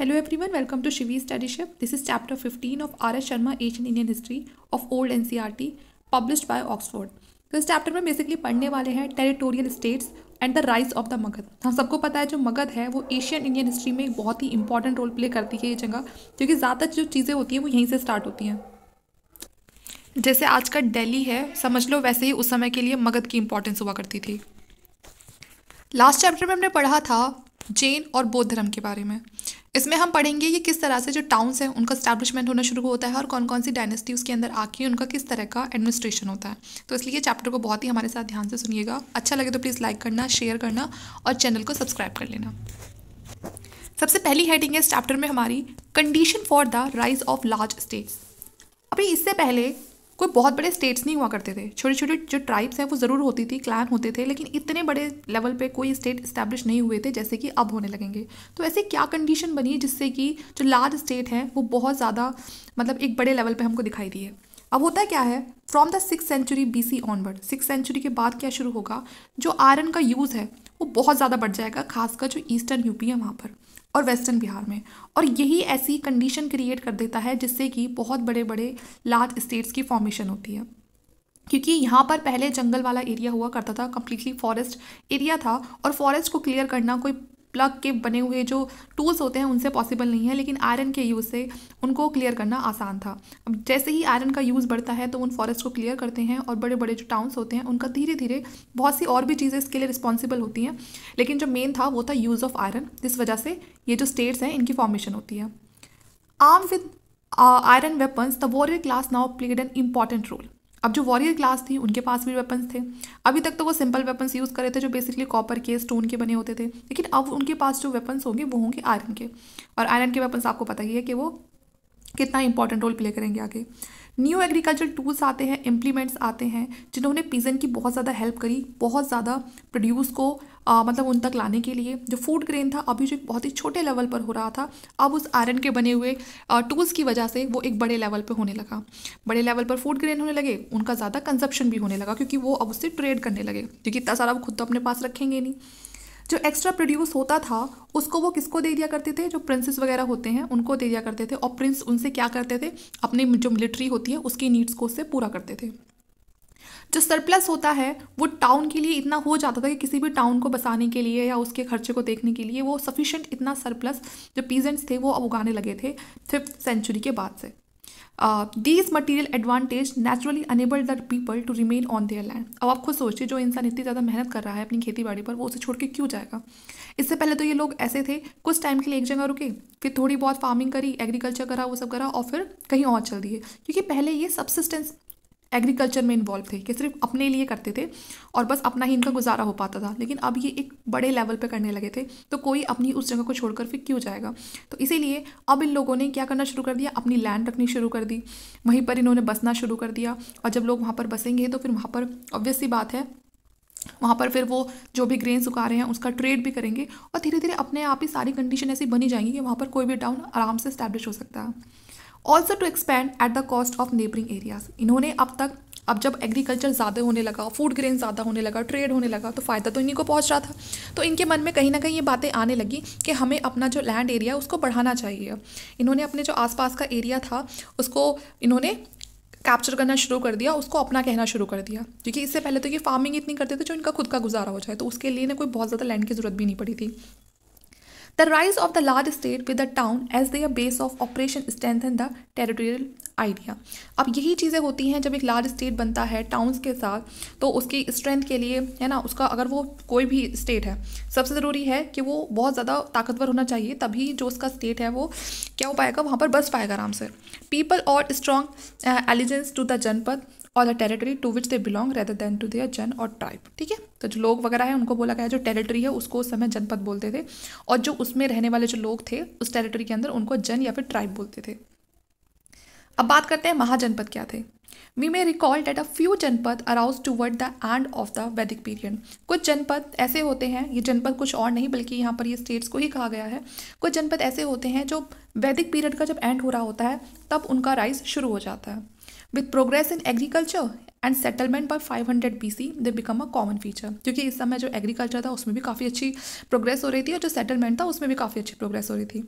Hello everyone, welcome this is chapter fifteen of R S 15 Asian Indian history of old N C R T publish by Oxford तो इस chapter में basically पढ़ने वाले हैं territorial states and the rise of the Magadha हम सबको पता है जो मगध है वो एशियन इंडियन हिस्ट्री में एक बहुत ही इंपॉर्टेंट रोल प्ले करती है ये जगह क्योंकि ज़्यादातर जो चीज़ें होती हैं वो यहीं से स्टार्ट होती हैं जैसे आज का डेली है समझ लो वैसे ही उस समय के लिए मगध की इंपॉर्टेंस हुआ करती थी लास्ट चैप्टर में हमने पढ़ा था जैन और बौद्ध धर्म के बारे में इसमें हम पढ़ेंगे कि किस तरह से जो टाउन्स हैं उनका स्टैब्लिशमेंट होना शुरू होता है और कौन कौन सी डायनेस्टी उसके अंदर आके उनका किस तरह का एडमिनिस्ट्रेशन होता है तो इसलिए चैप्टर को बहुत ही हमारे साथ ध्यान से सुनिएगा अच्छा लगे तो प्लीज़ लाइक करना शेयर करना और चैनल को सब्सक्राइब कर लेना सबसे पहली हेडिंग है इस चैप्टर में हमारी condition for the rise of large states अभी इससे पहले कोई बहुत बड़े स्टेट्स नहीं हुआ करते थे छोटे छोटे जो ट्राइब्स हैं वो ज़रूर होती थी क्लान होते थे लेकिन इतने बड़े लेवल पे कोई स्टेट इस्टेब्लिश नहीं हुए थे जैसे कि अब होने लगेंगे तो ऐसे क्या कंडीशन बनी है जिससे कि जो लार्ज स्टेट हैं वो बहुत ज़्यादा मतलब एक बड़े लेवल पर हमको दिखाई दिए अब होता है क्या है from the six century B C onward six century के बाद क्या शुरू होगा जो आयरन का यूज़ है वो बहुत ज़्यादा बढ़ जाएगा खासकर जो ईस्टर्न यूपी है वहाँ पर और वेस्टर्न बिहार में और यही ऐसी कंडीशन क्रिएट कर देता है जिससे कि बहुत बड़े बड़े लार्ज स्टेट्स की फॉर्मेशन होती है क्योंकि यहाँ पर पहले जंगल वाला एरिया हुआ करता था कम्प्लीटली फॉरेस्ट एरिया था और फॉरेस्ट को क्लियर करना कोई प्लग के बने हुए जो टूल्स होते हैं उनसे पॉसिबल नहीं है लेकिन आयरन के यूज़ से उनको क्लियर करना आसान था अब जैसे ही आयरन का यूज़ बढ़ता है तो उन फॉरेस्ट को क्लियर करते हैं और बड़े बड़े जो टाउन्स होते हैं उनका धीरे धीरे बहुत सी और भी चीज़ें इसके लिए रिस्पॉन्सिबल होती हैं लेकिन जो मेन था वो था यूज़ ऑफ आयरन जिस वजह से ये जो स्टेट्स हैं इनकी फॉर्मेशन होती है arm with iron weapons the warrior class now played an important role अब जो वॉरियर क्लास थी उनके पास भी वेपन्स थे अभी तक तो वो सिंपल वेपन्स यूज़ करे थे जो बेसिकली कॉपर के स्टोन के बने होते थे लेकिन अब उनके पास जो वेपन्स होंगे वो होंगे आयरन के और आयरन के वेपन्स आपको पता ही है कि वो कितना इंपॉर्टेंट रोल प्ले करेंगे आगे न्यू एग्रीकल्चर टूल्स आते हैं इम्प्लीमेंट्स आते हैं जिन्होंने पीजन की बहुत ज़्यादा हेल्प करी बहुत ज़्यादा प्रोड्यूस को आ, मतलब उन तक लाने के लिए जो फूड ग्रेन था अभी जो एक बहुत ही छोटे लेवल पर हो रहा था अब उस आयरन के बने हुए टूल्स की वजह से वो एक बड़े लेवल पर होने लगा बड़े लेवल पर फूड ग्रेन होने लगे उनका ज़्यादा कंजप्शन भी होने लगा क्योंकि वो अब उससे ट्रेड करने लगे क्योंकि इतना सारा वो खुद तो अपने पास रखेंगे नहीं जो एक्स्ट्रा प्रोड्यूस होता था उसको वो किसको दे दिया करते थे जो प्रिंसेस वगैरह होते हैं उनको दे दिया करते थे और प्रिंस उनसे क्या करते थे अपनी जो मिलिट्री होती है उसकी नीड्स को उससे पूरा करते थे जो सरप्लस होता है वो टाउन के लिए इतना हो जाता था कि किसी भी टाउन को बसाने के लिए या उसके खर्चे को देखने के लिए वो सफिशेंट इतना सरप्लस जो पीजेंट्स थे वो अब उगाने लगे थे फिफ्थ सेंचुरी के बाद से these material advantage naturally enable the people to remain on their land अब आप खुद सोचिए जो इंसान इतनी ज़्यादा मेहनत कर रहा है अपनी खेती बाड़ी पर वो उसे छोड़ के क्यों जाएगा इससे पहले तो ये लोग ऐसे थे कुछ टाइम के लिए एक जगह रुके फिर थोड़ी बहुत फार्मिंग करी एग्रीकल्चर करा वो सब करा और फिर कहीं और चल दिए क्योंकि पहले ये सबसिस्टेंस एग्रीकल्चर में इन्वॉल्व थे कि सिर्फ अपने लिए करते थे और बस अपना ही इनका गुजारा हो पाता था लेकिन अब ये एक बड़े लेवल पे करने लगे थे तो कोई अपनी उस जगह को छोड़कर फिर क्यों जाएगा तो इसीलिए अब इन लोगों ने क्या करना शुरू कर दिया अपनी लैंड रखनी शुरू कर दी वहीं पर इन्होंने बसना शुरू कर दिया और जब लोग वहाँ पर बसेंगे तो फिर वहाँ पर ऑब्वियसली बात है वहाँ पर फिर वो जो भी ग्रेन उगा रहे हैं उसका ट्रेड भी करेंगे और धीरे धीरे अपने आप ही सारी कंडीशन ऐसी बनी जाएंगी कि वहाँ पर कोई भी टाउन आराम से स्टैब्लिश हो सकता है also to expand at the cost of neighbouring areas इन्होंने अब तक अब जब एग्रीकल्चर ज़्यादा होने लगा फूड ग्रेन ज़्यादा होने लगा ट्रेड होने लगा तो फ़ायदा तो इन्हीं को पहुंच रहा था तो इनके मन में कहीं ना कहीं ये बातें आने लगी कि हमें अपना जो लैंड एरिया है उसको बढ़ाना चाहिए इन्होंने अपने जो आसपास का एरिया था उसको इन्होंने कैप्चर करना शुरू कर दिया उसको अपना कहना शुरू कर दिया क्योंकि इससे पहले तो ये फार्मिंग इतनी करते थे जो इनका खुद का गुजारा हो जाए तो उसके लिए ना कोई बहुत ज़्यादा लैंड की ज़रूरत भी नहीं पड़ी थी the rise of the large state with the town as as base of operation strength in the territorial idea अब यही चीज़ें होती हैं जब एक लार्ज स्टेट बनता है टाउन्स के साथ तो उसकी स्ट्रेंथ के लिए है ना उसका अगर वो कोई भी स्टेट है सबसे ज़रूरी है कि वो बहुत ज़्यादा ताकतवर होना चाहिए तभी जो उसका स्टेट है वो क्या हो पाएगा वहाँ पर बस पाएगा आराम से पीपल और strong allegiance to the janapada और the territory to which they belong rather than to their jana और ट्राइब ठीक है तो जो लोग वगैरह है उनको बोला गया जो टेरिटरी है उसको उस समय जनपद बोलते थे और जो उसमें रहने वाले जो लोग थे उस टेरिटरी के अंदर उनको जन या फिर ट्राइब बोलते थे अब बात करते हैं महाजनपद क्या थे we may recall that a few janapada arose toward the end of the Vedic period कुछ जनपद ऐसे होते हैं ये जनपद कुछ और नहीं बल्कि यहाँ पर ये स्टेट्स को ही कहा गया है कुछ जनपद ऐसे होते हैं जो वैदिक पीरियड का जब एंड हो रहा होता है तब उनका राइज शुरू हो जाता है with progress in agriculture and settlement by 500 C they become a common feature क्योंकि इस समय जो एग्रीकल्चर था उसमें भी काफ़ी अच्छी प्रोग्रेस हो रही थी और जो सेटलमेंट था उसमें भी काफ़ी अच्छी प्रोग्रेस हो रही थी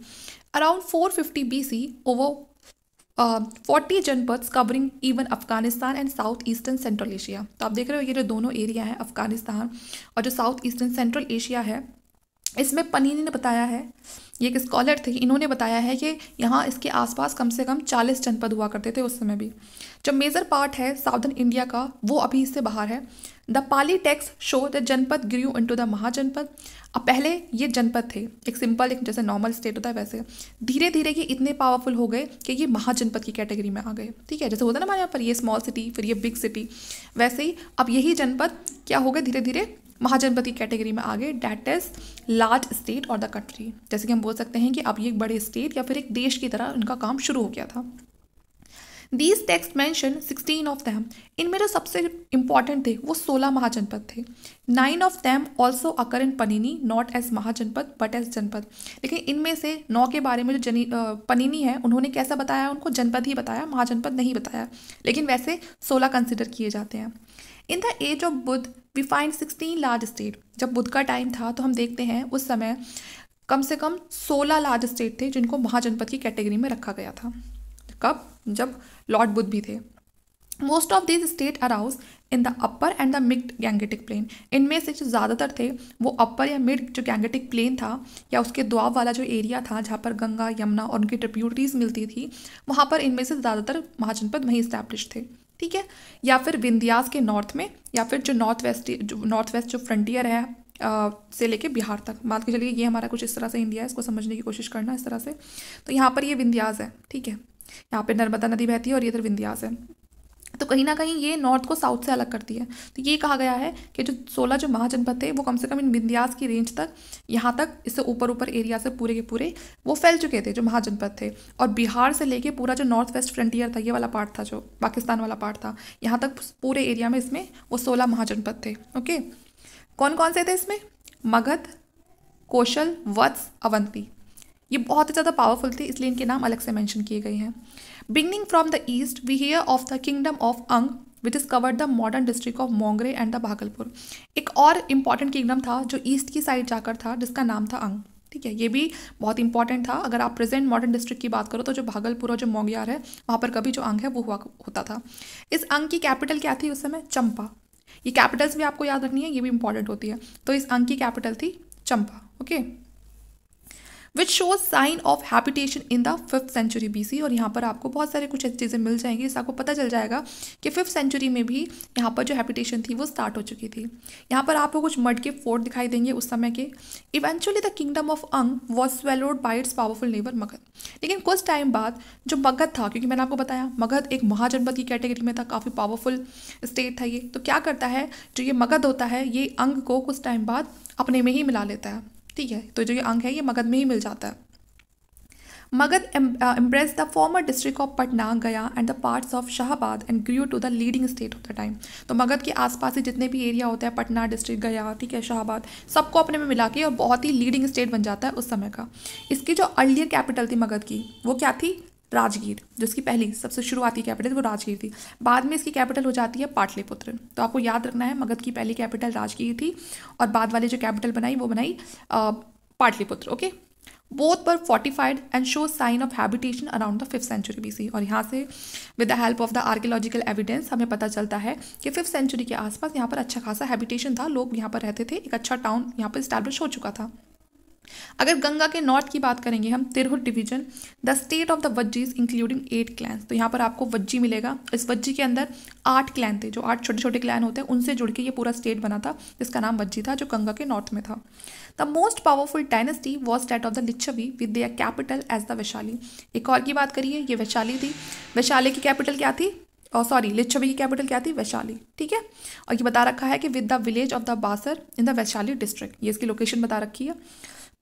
around 450 fifty B C over forty janapadas covering even Afghanistan and south eastern central Asia तो आप देख रहे हो ये जो दोनों एरिया हैं अफगानिस्तान और जो साउथ ईस्टर्न सेंट्रल एशिया है इसमें पनीनी ने बताया है ये एक स्कॉलर थे इन्होंने बताया है कि यहाँ इसके आसपास कम से कम चालीस जनपद हुआ करते थे उस समय भी जो मेजर पार्ट है साउथन इंडिया का वो अभी इससे बाहर है the Pali text show the janapada grew in to the महाजनपद अब पहले ये जनपद थे एक सिंपल एक जैसे नॉर्मल स्टेट होता है वैसे धीरे धीरे ये इतने पावरफुल हो गए कि ये महाजनपद की कैटेगरी में आ गए ठीक है जैसे होता है ना हमारे यहाँ पर ये स्मॉल सिटी फिर ये बिग सिटी वैसे ही अब यही जनपद क्या हो गए धीरे धीरे महाजनपति कैटेगरी में आ गए डैट इज लार्ज स्टेट और द कंट्री जैसे कि हम बोल सकते हैं कि अब ये एक बड़े स्टेट या फिर एक देश की तरह उनका काम शुरू हो गया था these text mention sixteen of them इनमें जो सबसे इंपॉर्टेंट थे वो सोलह महाजनपद थे nine of them also occur in Panini not as mahajanapada but as janapada लेकिन इनमें से नौ के बारे में जो जनी पनीनी है उन्होंने कैसा बताया उनको जनपद ही बताया महाजनपद नहीं बताया लेकिन वैसे सोलह कंसिडर किए जाते हैं in the age of Buddha we find sixteen large state जब बुद्ध का टाइम था तो हम देखते हैं उस समय कम से कम सोलह लार्ज स्टेट थे जिनको महाजनपद की कैटेगरी में रखा गया था कब जब लॉर्ड बुद्ध भी थे most of this state arose in the upper and the mid Gangetic plain इनमें से जो ज़्यादातर थे वो अपर या मिड जो गैंगेटिक प्लेन था या उसके दुआब वाला जो एरिया था जहाँ पर गंगा यमुना और उनकी ट्रिप्यूटरीज मिलती थी वहाँ पर इनमें से ज़्यादातर महाजनपद वहीं इस्टेब्लिश थे ठीक है या फिर विंध्यास के नॉर्थ में या फिर जो नॉर्थ वेस्ट नॉर्थ वेस्ट जो फ्रंटियर है आ, से लेके बिहार तक मान के चलिए ये हमारा कुछ इस तरह से इंडिया है इसको समझने की कोशिश करना इस तरह से तो यहाँ पर ये विंध्यास है ठीक है यहाँ पर नर्मदा नदी बहती है और ये इधर विंध्यास है तो कहीं ना कहीं ये नॉर्थ को साउथ से अलग करती है तो ये कहा गया है कि जो सोलह जो महाजनपद थे वो कम से कम इन बिंदियास की रेंज तक यहाँ तक इससे ऊपर ऊपर एरिया से पूरे के पूरे वो फैल चुके थे जो महाजनपद थे और बिहार से लेके पूरा जो नॉर्थ वेस्ट फ्रंटियर था ये वाला पार्ट था जो पाकिस्तान वाला पार्ट था यहाँ तक पूरे एरिया में इसमें वो सोलह महाजनपद थे ओके कौन कौन से थे इसमें मगध कौशल वत्स अवंती ये बहुत ही ज़्यादा पावरफुल थे इसलिए इनके नाम अलग से मैंशन किए गए हैं Beginning from the east, we hear of the kingdom of Ang, which is covered the modern district of Monghyr and the Bhagalpur एक और इम्पॉर्टेंट किंगडम था जो ईस्ट की साइड जाकर था जिसका नाम था अंग ठीक है ये भी बहुत इंपॉर्टेंट था अगर आप प्रेजेंट मॉडर्न डिस्ट्रिक्ट की बात करो तो जो भागलपुर और जो मोंगियार है वहाँ पर कभी जो अंग है वो हुआ होता था इस अंग की कैपिटल क्या थी उस समय चंपा ये कैपिटल्स भी आपको याद रखनी है ये भी इंपॉर्टेंट होती है तो इस अंग की कैपिटल थी Champa okay okay? Which shows sign of habitation in the fifth century C और यहाँ पर आपको बहुत सारे कुछ ऐसी चीज़ें मिल जाएंगी जिससे आपको पता चल जाएगा कि फिफ्थ सेंचुरी में भी यहाँ पर जो हैबिटेशन थी वो स्टार्ट हो चुकी थी यहाँ पर आपको कुछ मड के फोर्ट दिखाई देंगे उस समय के eventually the kingdom of Anga was swallowed by its powerful neighbour Magadha लेकिन कुछ टाइम बाद जो मगध था क्योंकि मैंने आपको बताया मगध एक महाजनपद की कैटेगरी में था काफ़ी पावरफुल स्टेट था ये तो क्या करता है जो ये मगध होता है ये अंग को कुछ टाइम बाद अपने में ही मिला लेता है ठीक है तो जो ये अंक है ये मगध में ही मिल जाता है Magadha embraced the former district of Patna Gaya and the parts of Shahabad and grew to the leading state of the time तो मगध के आसपास के जितने भी एरिया होते हैं पटना डिस्ट्रिक्ट गया ठीक है शाहबाद सबको अपने में मिला के और बहुत ही लीडिंग स्टेट बन जाता है उस समय का इसकी जो अर्लियर कैपिटल थी मगध की वो क्या थी राजगीर जो इसकी पहली सबसे शुरुआती कैपिटल वो राजगीर थी बाद में इसकी कैपिटल हो जाती है पाटलिपुत्र तो आपको याद रखना है मगध की पहली कैपिटल राजगीर थी और बाद वाली जो कैपिटल बनाई वो बनाई पाटलिपुत्र ओके बोथ पर fortified and show sign of habitation around the fifth century B C और यहाँ से with the help of the archaeological evidence हमें पता चलता है कि फिफ्थ सेंचुरी के आसपास यहाँ पर अच्छा खासा हैबिटेशन था लोग यहाँ पर रहते थे एक अच्छा टाउन यहाँ पर स्टैब्लिश हो चुका था अगर गंगा के नॉर्थ की बात करेंगे हम Tirhut division the state of the Vajjis including eight clans तो यहाँ पर आपको वज्जी मिलेगा इस वज्जी के अंदर आठ क्लैन थे जो आठ छोटे छोटे क्लैन होते हैं उनसे जुड़ के ये पूरा स्टेट बना था जिसका नाम वज्जी था जो गंगा के नॉर्थ में था the most powerful dynasty was that of the Lichchhavi with their capital as the Vaishali एक और की बात करिए ये वैशाली थी वैशाली की कैपिटल क्या थी और सॉरी लिच्छवी की कैपिटल क्या थी वैशाली ठीक है और ये बता रखा है कि with the village of the Basarh in the Vaishali district ये इसकी लोकेशन बता रखी है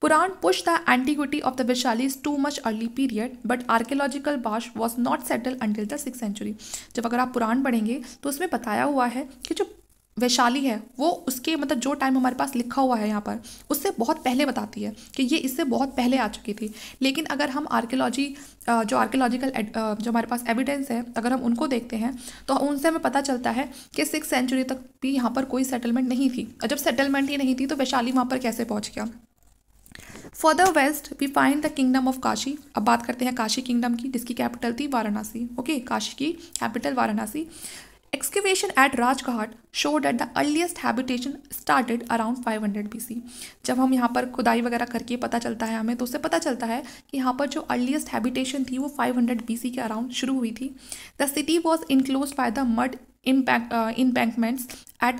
Puran pushed the antiquity of the Vaishalis too much early period, but archaeological bash was not settled until the sixth century जब अगर आप पुराण पढ़ेंगे तो उसमें बताया हुआ है कि जो वैशाली है वो उसके मतलब जो टाइम हमारे पास लिखा हुआ है यहाँ पर उससे बहुत पहले बताती है कि ये इससे बहुत पहले आ चुकी थी लेकिन अगर हम आर्कियोलॉजी जो आर्कियोलॉजिकल जो हमारे पास एविडेंस है अगर हम उनको देखते हैं तो उनसे हमें पता चलता है कि सिक्स सेंचुरी तक भी यहाँ पर कोई सेटलमेंट नहीं थी जब सेटलमेंट ही नहीं थी तो वैशाली वहाँ पर कैसे पहुँच गया further west we find the kingdom of Kashi अब बात करते हैं काशी किंगडम की जिसकी कैपिटल थी वाराणसी ओके काशी की capital Varanasi excavation at Rajghat show that the earliest habitation started around 500 hundred जब हम यहाँ पर खुदाई वगैरह करके पता चलता है हमें तो उससे पता चलता है कि यहाँ पर जो अर्लीस्ट हैबिटेशन थी वो 500 हंड्रेड के अराउंड शुरू हुई थी the city was enclosed by the mud Uh, embankments at at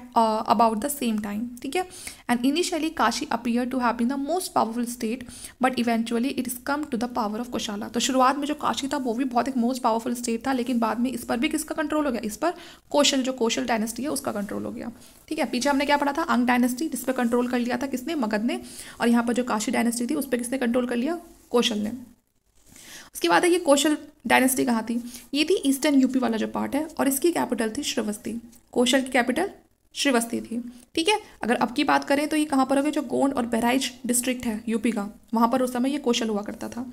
about the same time ठीक है and initially Kashi appear to have been the most powerful state but eventually it is come to the power of Kosala तो शुरुआत में जो काशी था वो भी बहुत एक मोस्ट पावरफुल स्टेट था लेकिन बाद में इस पर भी किसका कंट्रोल हो गया इस पर कौशल जो कौशल डायनेस्टी है उसका कंट्रोल हो गया ठीक है पीछे हमने क्या पढ़ा था अंग डायनेस्टी जिस पर कंट्रोल कर लिया था किसने मगध ने और यहाँ पर जो काशी डायनेस्टी थी उस पर किसने कंट्रोल कर लिया कौशल ने इसके बाद है ये कौशल डायनेस्टी कहाँ थी ये थी ईस्टर्न यूपी वाला जो पार्ट है और इसकी कैपिटल थी श्रीवस्ती कौशल की कैपिटल श्रीवस्ती थी ठीक है अगर अब की बात करें तो ये कहाँ पर हो गया जो गोंड और बहराइच डिस्ट्रिक्ट है यूपी का वहाँ पर उस समय ये कौशल हुआ करता था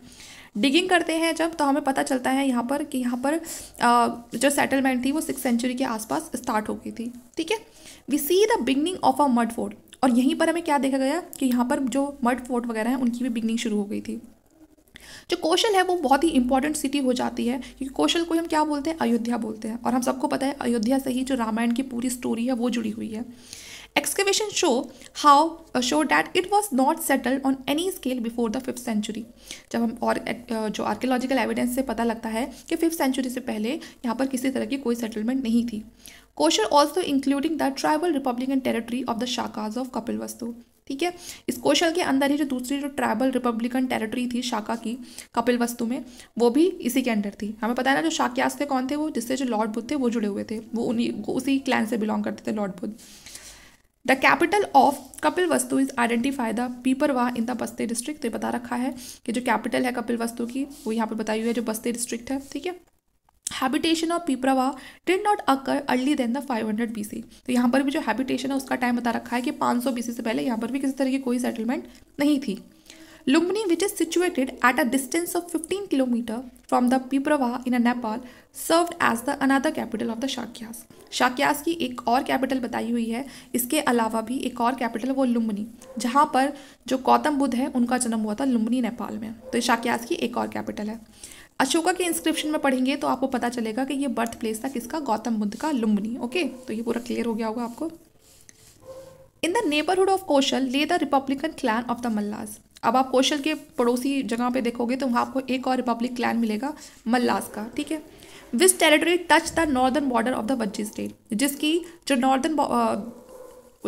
डिगिंग करते हैं जब तो हमें पता चलता है यहाँ पर कि यहाँ पर आ, जो सेटलमेंट थी वो सिक्स सेंचुरी के आसपास स्टार्ट हो गई थी ठीक है we see the beginning of a mud fort और यहीं पर हमें क्या देखा गया कि यहाँ पर जो मड फोर्ट वगैरह हैं उनकी भी बिगनिंग शुरू हो गई थी जो कौशल है वो बहुत ही इंपॉर्टेंट सिटी हो जाती है क्योंकि कौशल को हम क्या बोलते हैं अयोध्या बोलते हैं और हम सबको पता है अयोध्या से ही जो रामायण की पूरी स्टोरी है वो जुड़ी हुई है excavation show how show that it was not settled on any scale before the fifth century जब हम और uh, जो आर्कियोलॉजिकल एविडेंस से पता लगता है कि फिफ्थ सेंचुरी से पहले यहाँ पर किसी तरह की कोई सेटलमेंट नहीं थी Kosala also including the tribal republican territory of the Shakyas of Kapilavastu ठीक है इस कौशल के अंदर ही जो दूसरी जो ट्राइबल रिपब्लिकन टेरिटरी थी शाखा की कपिल वस्तु में वो भी इसी के अंडर थी हमें पता है ना जो शाक्यास थे कौन थे वो जिससे जो लॉर्ड बुद्ध थे वो जुड़े हुए थे वो उन्हीं उसी क्लैन से बिलोंग करते थे lord Buddha the capital of Kapilavastu is identify the वाह इन द बस्ते डिस्ट्रिक्ट बता रखा है कि जो कैपिटल है कपिल वस्तु की वो यहाँ पर बताई हुई है जो बस्ते डिस्ट्रिक्ट है ठीक है habitation of Piprahwa did not occur earlier than the 500 BC तो यहाँ पर भी जो हैबिटेशन है उसका टाइम बता रखा है कि 500 बीसी से पहले यहाँ पर भी किसी तरह की कोई सेटलमेंट नहीं थी Lumbini which is situated at a distance of 15 kilometre from the Piprahwa in a Nepal serve as the another capital of the Shakyas Shakyas की एक और कैपिटल बताई हुई है इसके अलावा भी एक और कैपिटल वो लुम्बनी जहाँ पर जो गौतम बुद्ध है उनका जन्म हुआ था लुम्बनी नेपाल में तो शाक्यास की एक और कैपिटल है अशोका के इंस्क्रिप्शन में पढ़ेंगे तो आपको पता चलेगा कि ये बर्थ प्लेस था किसका गौतम बुद्ध का लुम्बनी ओके तो ये पूरा क्लियर हो गया होगा आपको in the neighbourhood of Kosala lay the republican clan of the Mallas अब आप कौशल के पड़ोसी जगह पे देखोगे तो वहाँ आपको एक और रिपब्लिक क्लैन मिलेगा मल्लास का ठीक है this territory touch the northern border of the Vajji state जिसकी जो नॉर्दर्न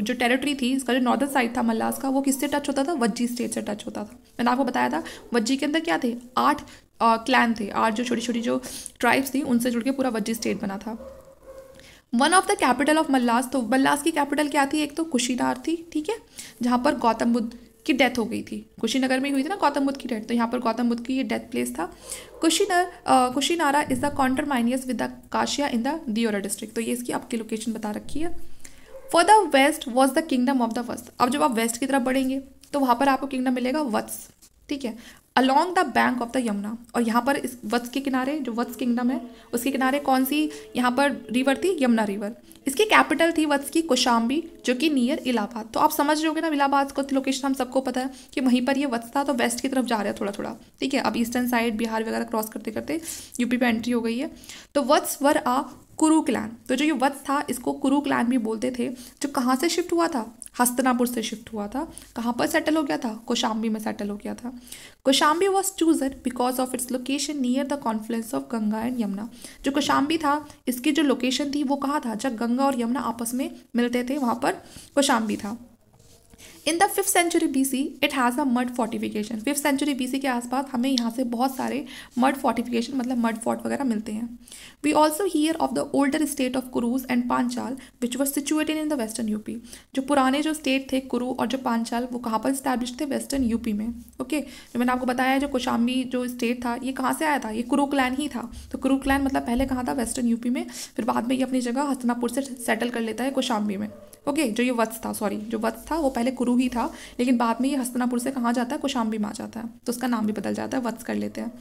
जो टेरिटरी थी इसका जो नॉर्दर्न साइड था मल्लास का वो किससे टच होता था वज्जी स्टेट से टच होता था मैंने आपको बताया था वज्जी के अंदर क्या थे आठ क्लैन थे आठ जो छोटी छोटी जो ट्राइब्स थी उनसे जुड़ के पूरा वज्जी स्टेट बना था one of the capital of Mallas तो मल्लास की कैपिटल क्या थी एक तो कुशीनार थी ठीक है जहाँ पर गौतम बुद्ध की डेथ हो गई थी कुशीनगर में हुई थी ना गौतम बुद्ध की डेथ तो यहाँ पर गौतम बुद्ध की ये डेथ प्लेस था कुशीनर कुशीनारा इज़ द माइनियस with the Kasia in the Deoria district तो ये इसकी आपकी लोकेशन बता रखी है for the west was the kingdom of the वस्ट अब जब आप वेस्ट की तरफ बढ़ेंगे तो वहाँ पर आपको किंगडम मिलेगा वत्स ठीक है along the bank of the Yamuna और यहाँ पर इस वत्स के किनारे जो वत्स किंगडम है उसके किनारे कौन सी यहाँ पर रिवर थी यमुना रिवर इसकी कैपिटल थी वत्स की कोशाम्बी जो कि नियर इलाहाबाद तो आप समझ रहे हो ना इलाहाबाद को लोकेशन हम सबको पता है कि वहीं पर ये वत्स था तो वेस्ट की तरफ जा रहा है थोड़ा थोड़ा ठीक है अब ईस्टर्न साइड बिहार वगैरह क्रॉस करते करते यूपी पर एंट्री हो गई है तो वत्स वर आ कुरु क्लैन तो जो ये वत्स था इसको कुरु क्लैन भी बोलते थे जो कहाँ से शिफ्ट हुआ था हस्तनापुर से शिफ्ट हुआ था कहाँ पर सेटल हो गया था कोशाम्बी में सेटल हो गया था Kaushambi was chosen because of its location near the confluence of Ganga and Yamuna जो कोशाम्बी था इसकी जो लोकेशन थी वो कहाँ था जब गंगा और यमुना आपस में मिलते थे वहाँ पर कोशाम्बी था in the fifth century B C it has a mud fortification fifth century B C के आसपास हमें यहाँ से बहुत सारे मर्ड फोर्टिफिकेशन मतलब मर्ड फोर्ट वगैरह मिलते हैं we also hear of the older state of Kurus and Panchala which were situated in the western UP जो पुराने जो स्टेट थे कुरू और जो पांचाल वो कहाँ पर स्टैब्लिश थे वेस्टर्न यूपी में ओके okay? जो मैंने आपको बताया जो कोशाम्बी जो स्टेट था ये कहाँ से आया था ये कुरू क्लैन ही था तो कुरू क्लैन मतलब पहले कहाँ था वेस्टर्न यूपी में फिर बाद में ये अपनी जगह हस्तनापुर से सेटल कर लेता है कोशाम्बी में ओके okay? जो ये वत्स था सॉरी जो वत्स था वो पहले कुरू ही था लेकिन बाद में ये हस्तनापुर से कहाँ जाता है कुशाम्बी में आ जाता है तो उसका नाम भी बदल जाता है वत्स कर लेते हैं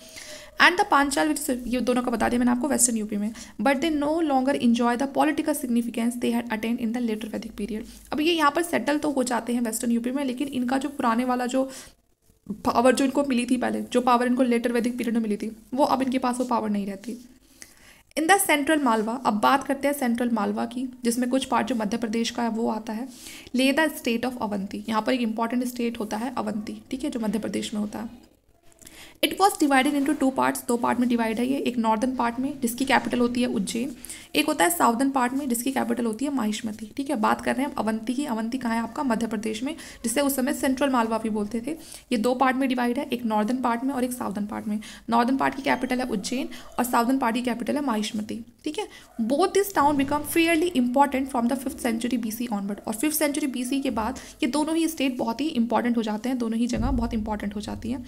एंड द पांचाल विच ये दोनों का बता दिया मैंने आपको वेस्टर्न यूपी में but they no longer enjoy the political significance they had attained in the later Vedic period अब ये यहाँ पर सेटल तो हो जाते हैं वेस्टर्न यूपी में लेकिन इनका जो पुराने वाला जो पावर जो इनको मिली थी पहले जो पावर इनको लेटर वैदिक पीरियड में मिली थी वो अब इनके पास वो पावर नहीं रहती इन द सेंट्रल मालवा अब बात करते हैं सेंट्रल मालवा की जिसमें कुछ पार्ट जो मध्य प्रदेश का है वो आता है ले द स्टेट ऑफ अवंती यहाँ पर एक इंपॉर्टेंट स्टेट होता है अवंती ठीक है जो मध्य प्रदेश में होता है it was divided into two parts दो पार्ट में डिवाइड है ये एक नॉर्दर्न पार्ट में जिसकी कैपिटल होती है उज्जैन एक होता है साउदर्न पार्ट में जिसकी कैपिटल होती है माहिष्मती ठीक है बात कर रहे हैं हम अवंती की अवंती कहाँ है आपका मध्य प्रदेश में जिसे उस समय सेंट्रल मालवा भी बोलते थे ये दो पार्ट में डिवाइड है एक नॉर्दर्न पार्ट में और एक साउदर्न पार्ट में नॉर्दर्न पार्ट की कैपिटल है उज्जैन और साउदर्न पार्ट की कैपिटल है माहिष्मती ठीक है both this town become fairly important from the fifth century B C onward और फिफ्थ सेंचुरी बी सी के बाद ये दोनों ही स्टेट बहुत ही इंपॉर्टेंट हो जाते हैं दोनों ही जगह बहुत इंपॉर्टेंट हो जाती है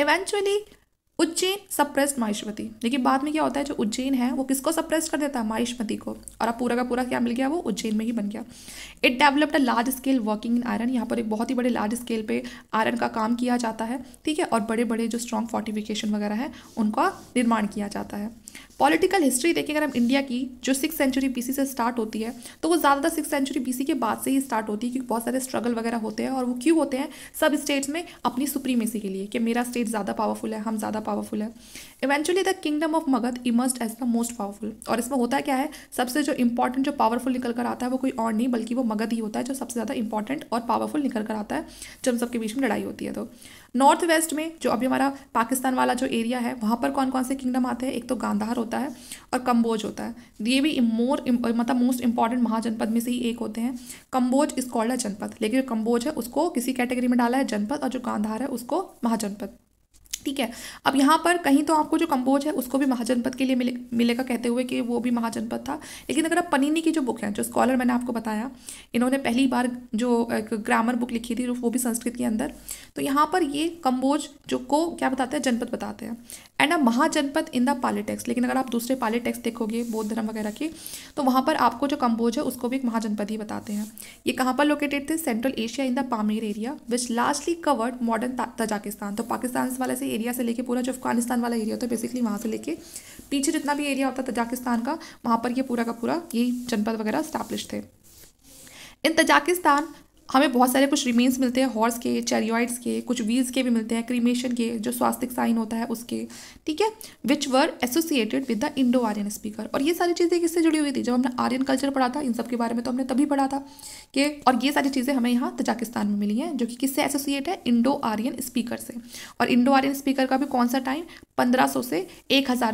eventually secondly Ujjain suppressed Mahishmati लेकिन बाद में क्या होता है जो उज्जैन है वो किसको सप्रेस कर देता है माहिष्मती को और अब पूरा का पूरा क्या मिल गया वो उज्जैन में ही बन गया it developed a large scale working in iron यहाँ पर एक बहुत ही बड़े लार्ज स्केल पे आयरन का काम किया जाता है ठीक है और बड़े बड़े जो स्ट्रॉन्ग फोर्टिफिकेशन वगैरह है उनका निर्माण किया जाता है पॉलिटिकल हिस्ट्री देखें अगर हम इंडिया की जो सिक्स सेंचुरी बीसी से स्टार्ट होती है तो वो ज़्यादातर सिक्स सेंचुरी बीसी के बाद से ही स्टार्ट होती है क्योंकि बहुत सारे स्ट्रगल वगैरह होते हैं और वो क्यों होते हैं सब स्टेट्स में अपनी सुप्रीमेसी के लिए कि मेरा स्टेट ज़्यादा पावरफुल है हम ज़्यादा पावरफुल है eventually the kingdom of Magadha emerged as the most powerful और इसमें होता क्या है सबसे जो इंपॉर्टेंट जो पावरफुल निकल कर आता है वो कोई और नहीं बल्कि वो मगध ही होता है जो सबसे ज़्यादा इंपॉर्टेंट और पावरफुल निकल कर आता है जब सबके बीच में लड़ाई होती है तो नॉर्थ वेस्ट में जो अभी हमारा पाकिस्तान वाला जो एरिया है वहाँ पर कौन कौन से किंगडम आते हैं एक तो गांधार होता है और कम्बोज होता है ये भी मोर मतलब मोस्ट इंपॉर्टेंट महाजनपद में से ही एक होते हैं कम्बोज इस कॉल्ड है जनपद लेकिन जो कम्बोज है उसको किसी कैटेगरी में डाला है जनपद और जो गांधार है उसको महाजनपद ठीक है अब यहाँ पर कहीं तो आपको जो कंबोज है उसको भी महाजनपद के लिए मिले मिलेगा कहते हुए कि वो भी महाजनपद था लेकिन अगर आप पनीनी की जो बुक है जो स्कॉलर मैंने आपको बताया इन्होंने पहली बार जो ग्रामर बुक लिखी थी वो भी संस्कृत के अंदर तो यहाँ पर ये कंबोज जो को क्या बताते हैं जनपद बताते हैं एंड अ महाजनपद इन द पालीटेक्स लेकिन अगर आप दूसरे पालीटेक्स देखोगे बौद्ध धर्म वगैरह के तो वहाँ पर आपको जो कंबोज है उसको भी एक महाजनपद ही बताते हैं ये कहाँ पर लोकेटेड थे central Asia in the Pamir area which largely covered modern Tajikistan तो पाकिस्तान वाले से एरिया से लेके पूरा जो अफगानिस्तान वाला एरिया होता है बेसिकली वहाँ से लेके पीछे जितना भी एरिया होता है तजाकिस्तान का वहाँ पर ये पूरा का पूरा यही जनपद वगैरह स्टैब्लिश थे इन तजाकिस्तान हमें बहुत सारे कुछ रिमेन्स मिलते हैं हॉर्स के चेरियॉइड्स के कुछ व्हील्स के भी मिलते हैं क्रीमेशन के जो स्वास्तिक साइन होता है उसके ठीक है which were associated with the Indo Aryan speaker और ये सारी चीज़ें किससे जुड़ी हुई थी जब हमने आर्यन कल्चर पढ़ा था इन सब के बारे में तो हमने तभी पढ़ा था कि और ये सारी चीज़ें हमें यहाँ तजाकिस्तान में मिली हैं जो कि किससे एसोसिएट है इंडो आर्यन स्पीकर से और इंडो आर्यन स्पीकर का भी कौन सा टाइम सौ से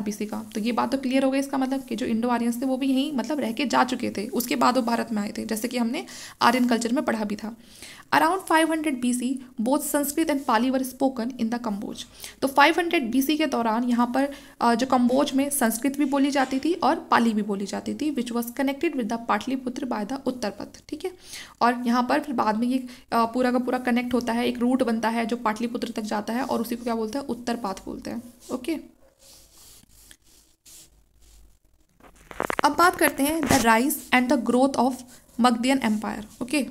बी सी का तो ये बात तो क्लियर हो गई इसका मतलब कि जो इंडो आर्यन थे वो भी यहीं मतलब रह के जा चुके थे उसके बाद वो भारत में आए थे जैसे कि हमने आर्यन कल्चर में पढ़ा भी था था around 500 hundred B C both Sanskrit and Pali were spoken in the Kamboja तो 500 हंड्रेड बी सी के दौरान यहाँ पर जो कम्बोज में संस्कृत भी बोली जाती थी और पाली भी बोली जाती थी which was connected with the Pataliputra by the Uttarapatha ठीक है और यहाँ पर फिर बाद में ये पूरा का पूरा कनेक्ट होता है एक रूट बनता है जो पाटलिपुत्र तक जाता है और उसी को क्या बोलते हैं उत्तर पाथ बोलते हैं ओके अब बात करते हैं the rise and the growth of Magadhan empire okay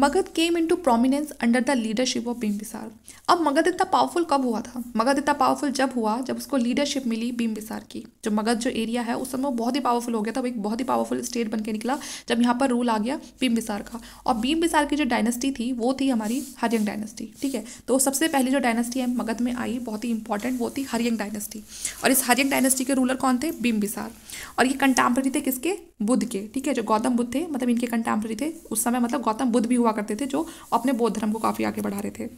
Magadha came into prominence under the leadership of Bimbisara अब मगध इतना पावरफुल कब हुआ था मगध इतना पावरफुल जब हुआ जब उसको लीडरशिप मिली बिम्बिसार की जो मगध जो एरिया है उस समय वो बहुत ही पावरफुल हो गया था वो एक बहुत ही पावरफुल स्टेट बन के निकला जब यहाँ पर रूल आ गया बिम्बिसार का और बिम्बिसार की जो डायनेस्टी थी वो थी हमारी हरियंग डायनेस्टी ठीक है तो सबसे पहली जो डायनेस्टी है मगध में आई बहुत ही इंपॉर्टेंट वो थी हरियंग डायनेस्टी और इस हरियंग डायनेस्टी के रूलर कौन थे बिम्बिसार और ये कंटेम्प्रेरी थे किसके बुद्ध के ठीक है जो गौतम बुद्ध थे मतलब इनके कंटेम्प्रेरी थे उस समय मतलब गौतम बुद्ध भी हुआ करते थे जो अपने बौद्ध धर्म को काफ़ी आगे बढ़ा रहे थे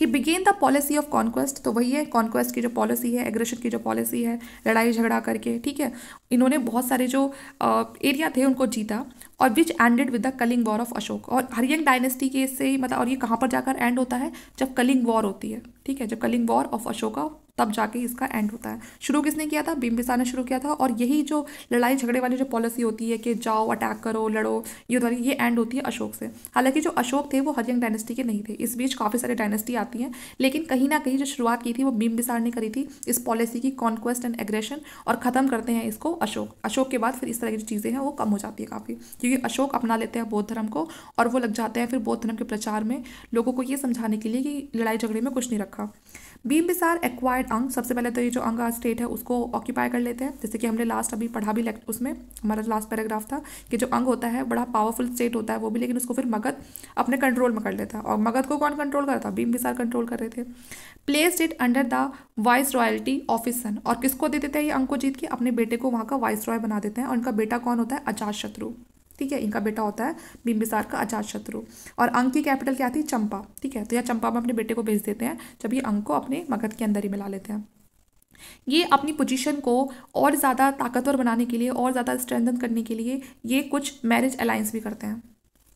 he began the policy of conquest तो वही है कॉन्क्वेस्ट की जो पॉलिसी है एग्रेशन की जो पॉलिसी है लड़ाई झगड़ा करके ठीक है इन्होंने बहुत सारे जो एरिया थे उनको जीता और which ended with the Kalinga war of Ashoka और हरियंग डायनेस्टी के से ही मतलब और ये कहाँ पर जाकर एंड होता है जब कलिंग वॉर होती है ठीक है जब कलिंग वॉर ऑफ अशोका तब जाके इसका एंड होता है शुरू किसने किया था बिम्बिसार ने शुरू किया था और यही जो लड़ाई झगड़े वाली जो पॉलिसी होती है कि जाओ अटैक करो लड़ो ये वाली ये एंड होती है अशोक से हालांकि जो अशोक थे वो हरियंग डायनेस्टी के नहीं थे इस बीच काफ़ी सारी डायनेस्टी आती हैं लेकिन कहीं ना कहीं जो शुरुआत की थी वो बिम्बिसार ने करी थी इस पॉलिसी की कॉन्क्वेस्ट एंड एग्रेशन और ख़त्म करते हैं इसको अशोक अशोक के बाद फिर इस तरह की जो चीज़ें हैं वो कम हो जाती है काफ़ी क्योंकि अशोक अपना लेते हैं बौद्ध धर्म को और वो लग जाते हैं फिर बौद्ध धर्म के प्रचार में लोगों को ये समझाने के लिए कि लड़ाई झगड़े में कुछ नहीं रखा बीमबिसार एक्वायर्ड अंग सबसे पहले तो ये जो अंग स्टेट है उसको ऑक्यूपाई कर लेते हैं जैसे कि हमने लास्ट अभी पढ़ा भी उसमें हमारा लास्ट पैराग्राफ था कि जो अंग होता है बड़ा पावरफुल स्टेट होता है वो भी लेकिन उसको फिर मगध अपने कंट्रोल में कर लेता है और मगध को कौन कंट्रोल करता बिम्बिसार कंट्रोल कर रहे थे placed it under the viceroyalty of his son और किसको दे देते हैं ये अंग को जीत के अपने बेटे को वहाँ का वाइस रॉय बना देते हैं और उनका बेटा कौन होता है अजात शत्रु ठीक है इनका बेटा होता है बिम्बिसार का अजात शत्रु और अंक की कैपिटल क्या थी चंपा ठीक है तो यह चंपा में अपने बेटे को भेज देते हैं जब ये अंक को अपने मगध के अंदर ही मिला लेते हैं ये अपनी पोजीशन को और ज़्यादा ताकतवर बनाने के लिए और ज़्यादा स्ट्रेंथन करने के लिए ये कुछ मैरिज अलायंस भी करते हैं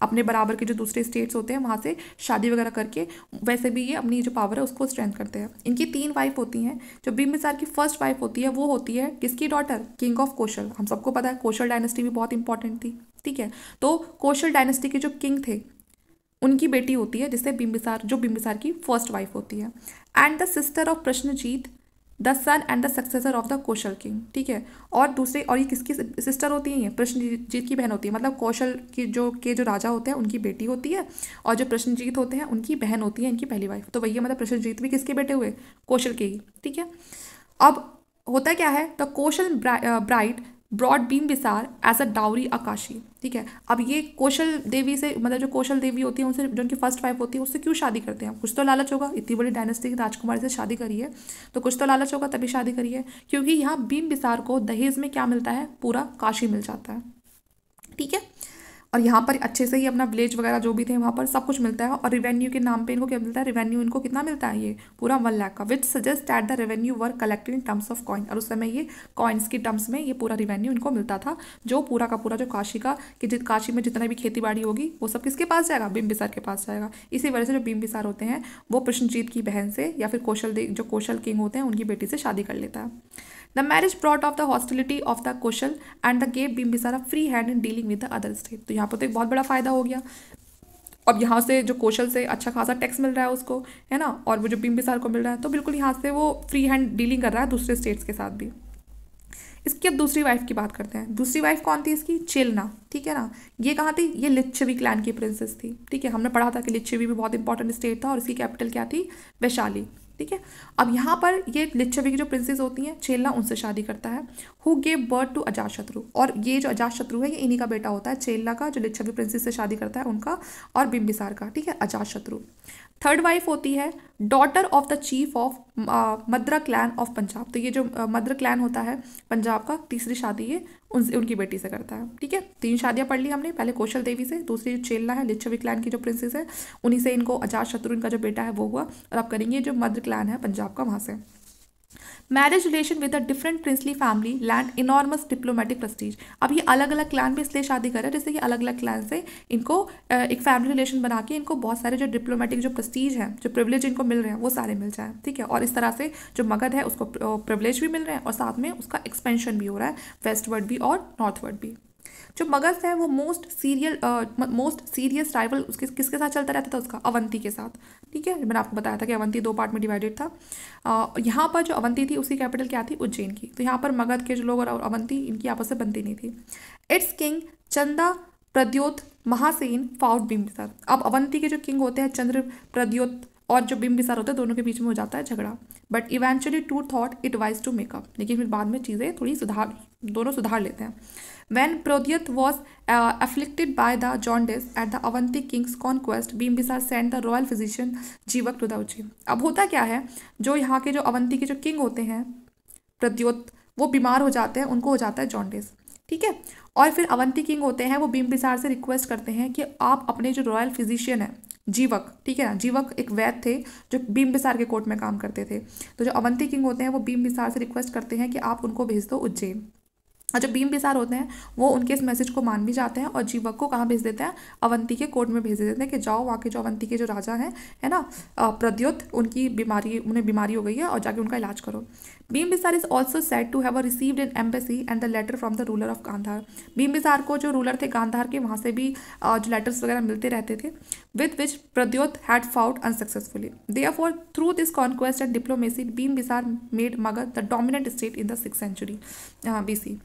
अपने बराबर के जो दूसरे स्टेट्स होते हैं वहाँ से शादी वगैरह करके वैसे भी ये अपनी जो पावर है उसको स्ट्रेंथ करते हैं इनकी तीन वाइफ होती हैं जो बिम्बिसार की फर्स्ट वाइफ होती है वो होती है किसकी डॉटर किंग ऑफ कोशल हम सबको पता है कोशल डायनेस्टी भी बहुत इंपॉर्टेंट थी ठीक है तो कोशल डायनेस्टी के जो किंग थे उनकी बेटी होती है जिससे बिम्बिसार जो बिम्बिसार की फर्स्ट वाइफ होती है and the sister of Prasenajit the son and the successor of the Kosala king ठीक है और दूसरे और ये किसकी सिस्टर होती है ये प्रश्नजीत की बहन होती है मतलब कौशल की जो के जो राजा होते हैं उनकी बेटी होती है और जो प्रश्नजीत होते हैं उनकी बहन होती है इनकी पहली वाइफ तो वही मतलब प्रश्नजीत भी किसके बेटे हुए कौशल के ही ठीक है अब होता क्या है द तो Kosala bride brought Bimbisara as a dowry आकाशी ठीक है अब ये कौशल देवी से मतलब जो कौशल देवी होती है उनसे जो उनकी फर्स्ट वाइफ होती है उससे क्यों शादी करते हैं कुछ तो लालच होगा इतनी बड़ी डायनेस्टी की राजकुमारी से शादी करी है तो कुछ तो लालच होगा तभी शादी करी है क्योंकि यहाँ बीम बिसार को दहेज में क्या मिलता है पूरा काशी मिल जाता है ठीक है और यहाँ पर अच्छे से ही अपना विलेज वगैरह जो भी थे वहाँ पर सब कुछ मिलता है और रिवेन्यू के नाम पे इनको क्या मिलता है रिवेन्यू इनको कितना मिलता है ये पूरा वन लाख का which suggest that the revenue were collected in terms of coin और उस समय ये कॉइन्स की टर्म्स में ये पूरा रिवेन्यू इनको मिलता था जो पूरा का पूरा जो काशी का कि जित काशी में जितना भी खेती बाड़ी होगी वो सब किसके पास जाएगा बिम के पास जाएगा इसी वजह से जो बिम होते हैं वो प्रश्नजीत की बहन से या फिर कौशल जो कौशल किंग होते हैं उनकी बेटी से शादी कर लेता है The marriage brought off the hostility of the Koshal and the gave बिम्बिसारा free hand in dealing with the other state. तो यहाँ पर तो एक बहुत बड़ा फ़ायदा हो गया अब यहाँ से जो कौशल से अच्छा खासा टैक्स मिल रहा है उसको है ना और वो जो बिम्बिसार को मिल रहा है तो बिल्कुल यहाँ से वो फ्री हैंड डीलिंग कर रहा है दूसरे स्टेट्स के साथ भी इसकी अब दूसरी वाइफ की बात करते हैं दूसरी वाइफ कौन थी इसकी चेलना ठीक है ना ये कहाँ थी ये लिच्छवी क्लैन की प्रिंसेस थी ठीक है हमने पढ़ा था कि लिच्छवी भी बहुत इंपॉर्टेंट स्टेट था और इसकी कैपिटल क्या थी वैशाली ठीक है अब यहाँ पर ये लिच्छवी की जो प्रिंसेस होती हैं चेला उनसे शादी करता है हु गेव बर्थ टू शत्रु और ये जो शत्रु है ये इन्हीं का बेटा होता है चेला का जो लिच्छवी प्रिंसेस से शादी करता है उनका और बिम्बिसार का ठीक है शत्रु थर्ड वाइफ होती है daughter of the chief of Madra clan of Punjab तो ये जो मद्र uh, क्लैन होता है पंजाब का तीसरी शादी ये उन, उनकी बेटी से करता है ठीक है तीन शादियां पढ़ ली हमने पहले कौशल देवी से दूसरी जो चेलना है लिच्छवी क्लैन की जो प्रिंसेस है उन्हीं से इनको अजात शत्रु इनका जो बेटा है वो हुआ और आप करेंगे जो मद्र क्लैन है पंजाब का वहाँ से marriage relation with a different princely family lend enormous diplomatic prestige अब ये अलग अलग क्लान में इसलिए शादी कर रहे हैं जैसे कि अलग अलग क्लान से इनको एक फैमिली रिलेशन बना के इनको बहुत सारे जो डिप्लोमेटिक जो प्रस्टीज हैं जो प्रिवलेज इनको मिल रहे हैं वो सारे मिल जाए ठीक है और इस तरह से जो मगध है उसको प्रिवलेज भी मिल रहे हैं और साथ में उसका एक्सपेंशन भी हो रहा है वेस्टवर्ड भी और नॉर्थवर्ड भी जो मगध है वो most serial most serious rival उसके किसके साथ चलता रहता था उसका अवंती के साथ ठीक है मैंने आपको बताया था कि अवंती दो पार्ट में डिवाइडेड था uh, यहाँ पर जो अवंती थी उसकी कैपिटल क्या थी उज्जैन की तो यहाँ पर मगध के जो लोग और अवंती इनकी आपस में बनती नहीं थी इट्स किंग चंदा प्रद्योत महासेन फाउट बिम्बिसार अब अवंती के जो किंग होते हैं चंद्र प्रद्योत और जो बिम्बिसार होते हैं दोनों के बीच में हो जाता है झगड़ा but eventually to thought it wise to make up लेकिन फिर बाद में चीज़ें थोड़ी सुधार हुई दोनों सुधार लेते हैं when Pradyota was afflicted by the jaundice at the Avanti king's conquest Bimbisara send the royal physician Jivaka to the अब होता क्या है जो यहाँ के जो अवंती के जो किंग होते हैं प्रद्योत वो बीमार हो जाते हैं उनको हो जाता है जॉन्डिस ठीक है और फिर अवंती किंग होते हैं वो बीम बिसार से रिक्वेस्ट करते हैं कि आप अपने जो रॉयल फिजिशियन है जीवक ठीक है ना जीवक एक वैद्य थे जो भीम बिसार के कोर्ट में काम करते थे तो जो अवंती किंग होते हैं वो भीम बिसार से रिक्वेस्ट करते हैं कि आप उनको भेज दो उज्जैन और हाँ, जो भीम बिसार होते हैं वो उनके इस मैसेज को मान भी जाते हैं और जीवक को कहाँ भेज देते हैं अवंती के कोर्ट में भेज देते हैं कि जाओ वहाँ के जो अवंती के जो राजा हैं है ना प्रद्योत उनकी बीमारी उन्हें बीमारी हो गई है और जाके उनका इलाज करो Bimbisara is also said to have received an embassy and the letter from the ruler of Gandhara Bimbisara को जो रूलर थे गांधार के वहाँ से भी जो लेटर्स वगैरह मिलते रहते थे with which Pradyota had fought unsuccessfully they for through this conquest and diplomacy Bimbisara made Magadha the dominant state in the six century B C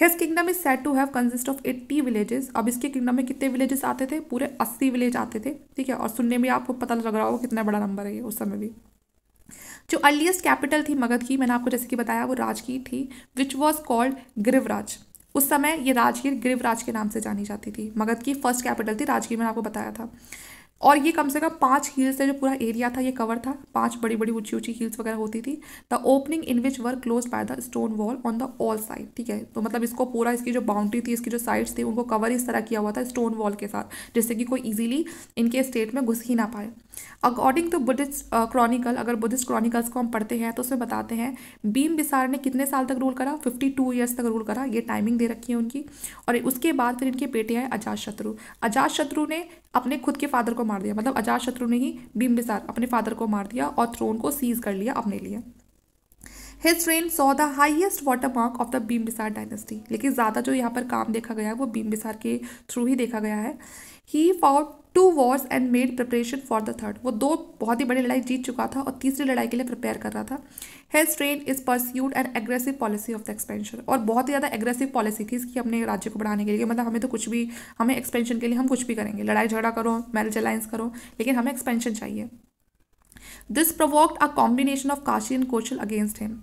his kingdom is said to have consist of eighty villages अब इसके kingdom में कितने villages आते थे पूरे अस्सी village आते थे ठीक है और सुनने में आपको पता लग रहा होगा कितना बड़ा नंबर है ये उस समय भी जो अर्लीस्ट कैपिटल थी मगध की मैंने आपको जैसे कि बताया वो राजगीर थी विच वॉज कॉल्ड ग्रिवराज उस समय ये राजगीर गिरिवराज के नाम से जानी जाती थी मगध की फर्स्ट कैपिटल थी राजगीर मैंने आपको बताया था और ये कम से कम पांच हील्स से जो पूरा एरिया था ये कवर था पांच बड़ी बड़ी ऊंची ऊंची हील्स वगैरह होती थी the opening in which were closed by the stone wall on the all side ठीक है तो मतलब इसको पूरा इसकी जो बाउंड्री थी इसकी जो साइड्स थी उनको कवर इस तरह किया हुआ था स्टोन वॉल के साथ जिससे कि कोई ईजिली इनके स्टेट में घुस ही ना पाए अकॉर्डिंग टू बुद्धिस्ट क्रॉनिकल अगर बुद्धिस्ट क्रॉनिकल्स को हम पढ़ते हैं तो उसमें बताते हैं भीम बिसार ने कितने साल तक रूल करा फिफ्टी टू ईयर्स तक रूल करा ये टाइमिंग दे रखी है उनकी और उसके बाद फिर इनके बेटे आए अजात शत्रु अजात शत्रु ने अपने खुद के फादर को मार दिया मतलब अजात शत्रु ने ही भीम बिसार अपने फादर को मार दिया और थ्रोन को सीज कर लिया अपने लिए his reign saw the highest water mark of the Bimbisara dynasty लेकिन ज़्यादा जो यहाँ पर काम देखा गया है वो भीम बिसार के थ्रू ही देखा गया है he fought two wars and made preparation for the third वो दो बहुत ही बड़ी लड़ाई जीत चुका था और तीसरी लड़ाई के लिए प्रिपेयर कर रहा था has strain is pursued and aggressive policy of the expansion और बहुत ही ज़्यादा एग्रेसिव पॉलिसी थी इसकी अपने राज्य को बढ़ाने के लिए मतलब हमें तो कुछ भी हमें एक्सपेंशन के लिए हम कुछ भी करेंगे लड़ाई झगड़ा करो मैरिज अलायंस करो लेकिन हमें एक्सपेंशन चाहिए this provoked a combination of Kashi and Kosala against him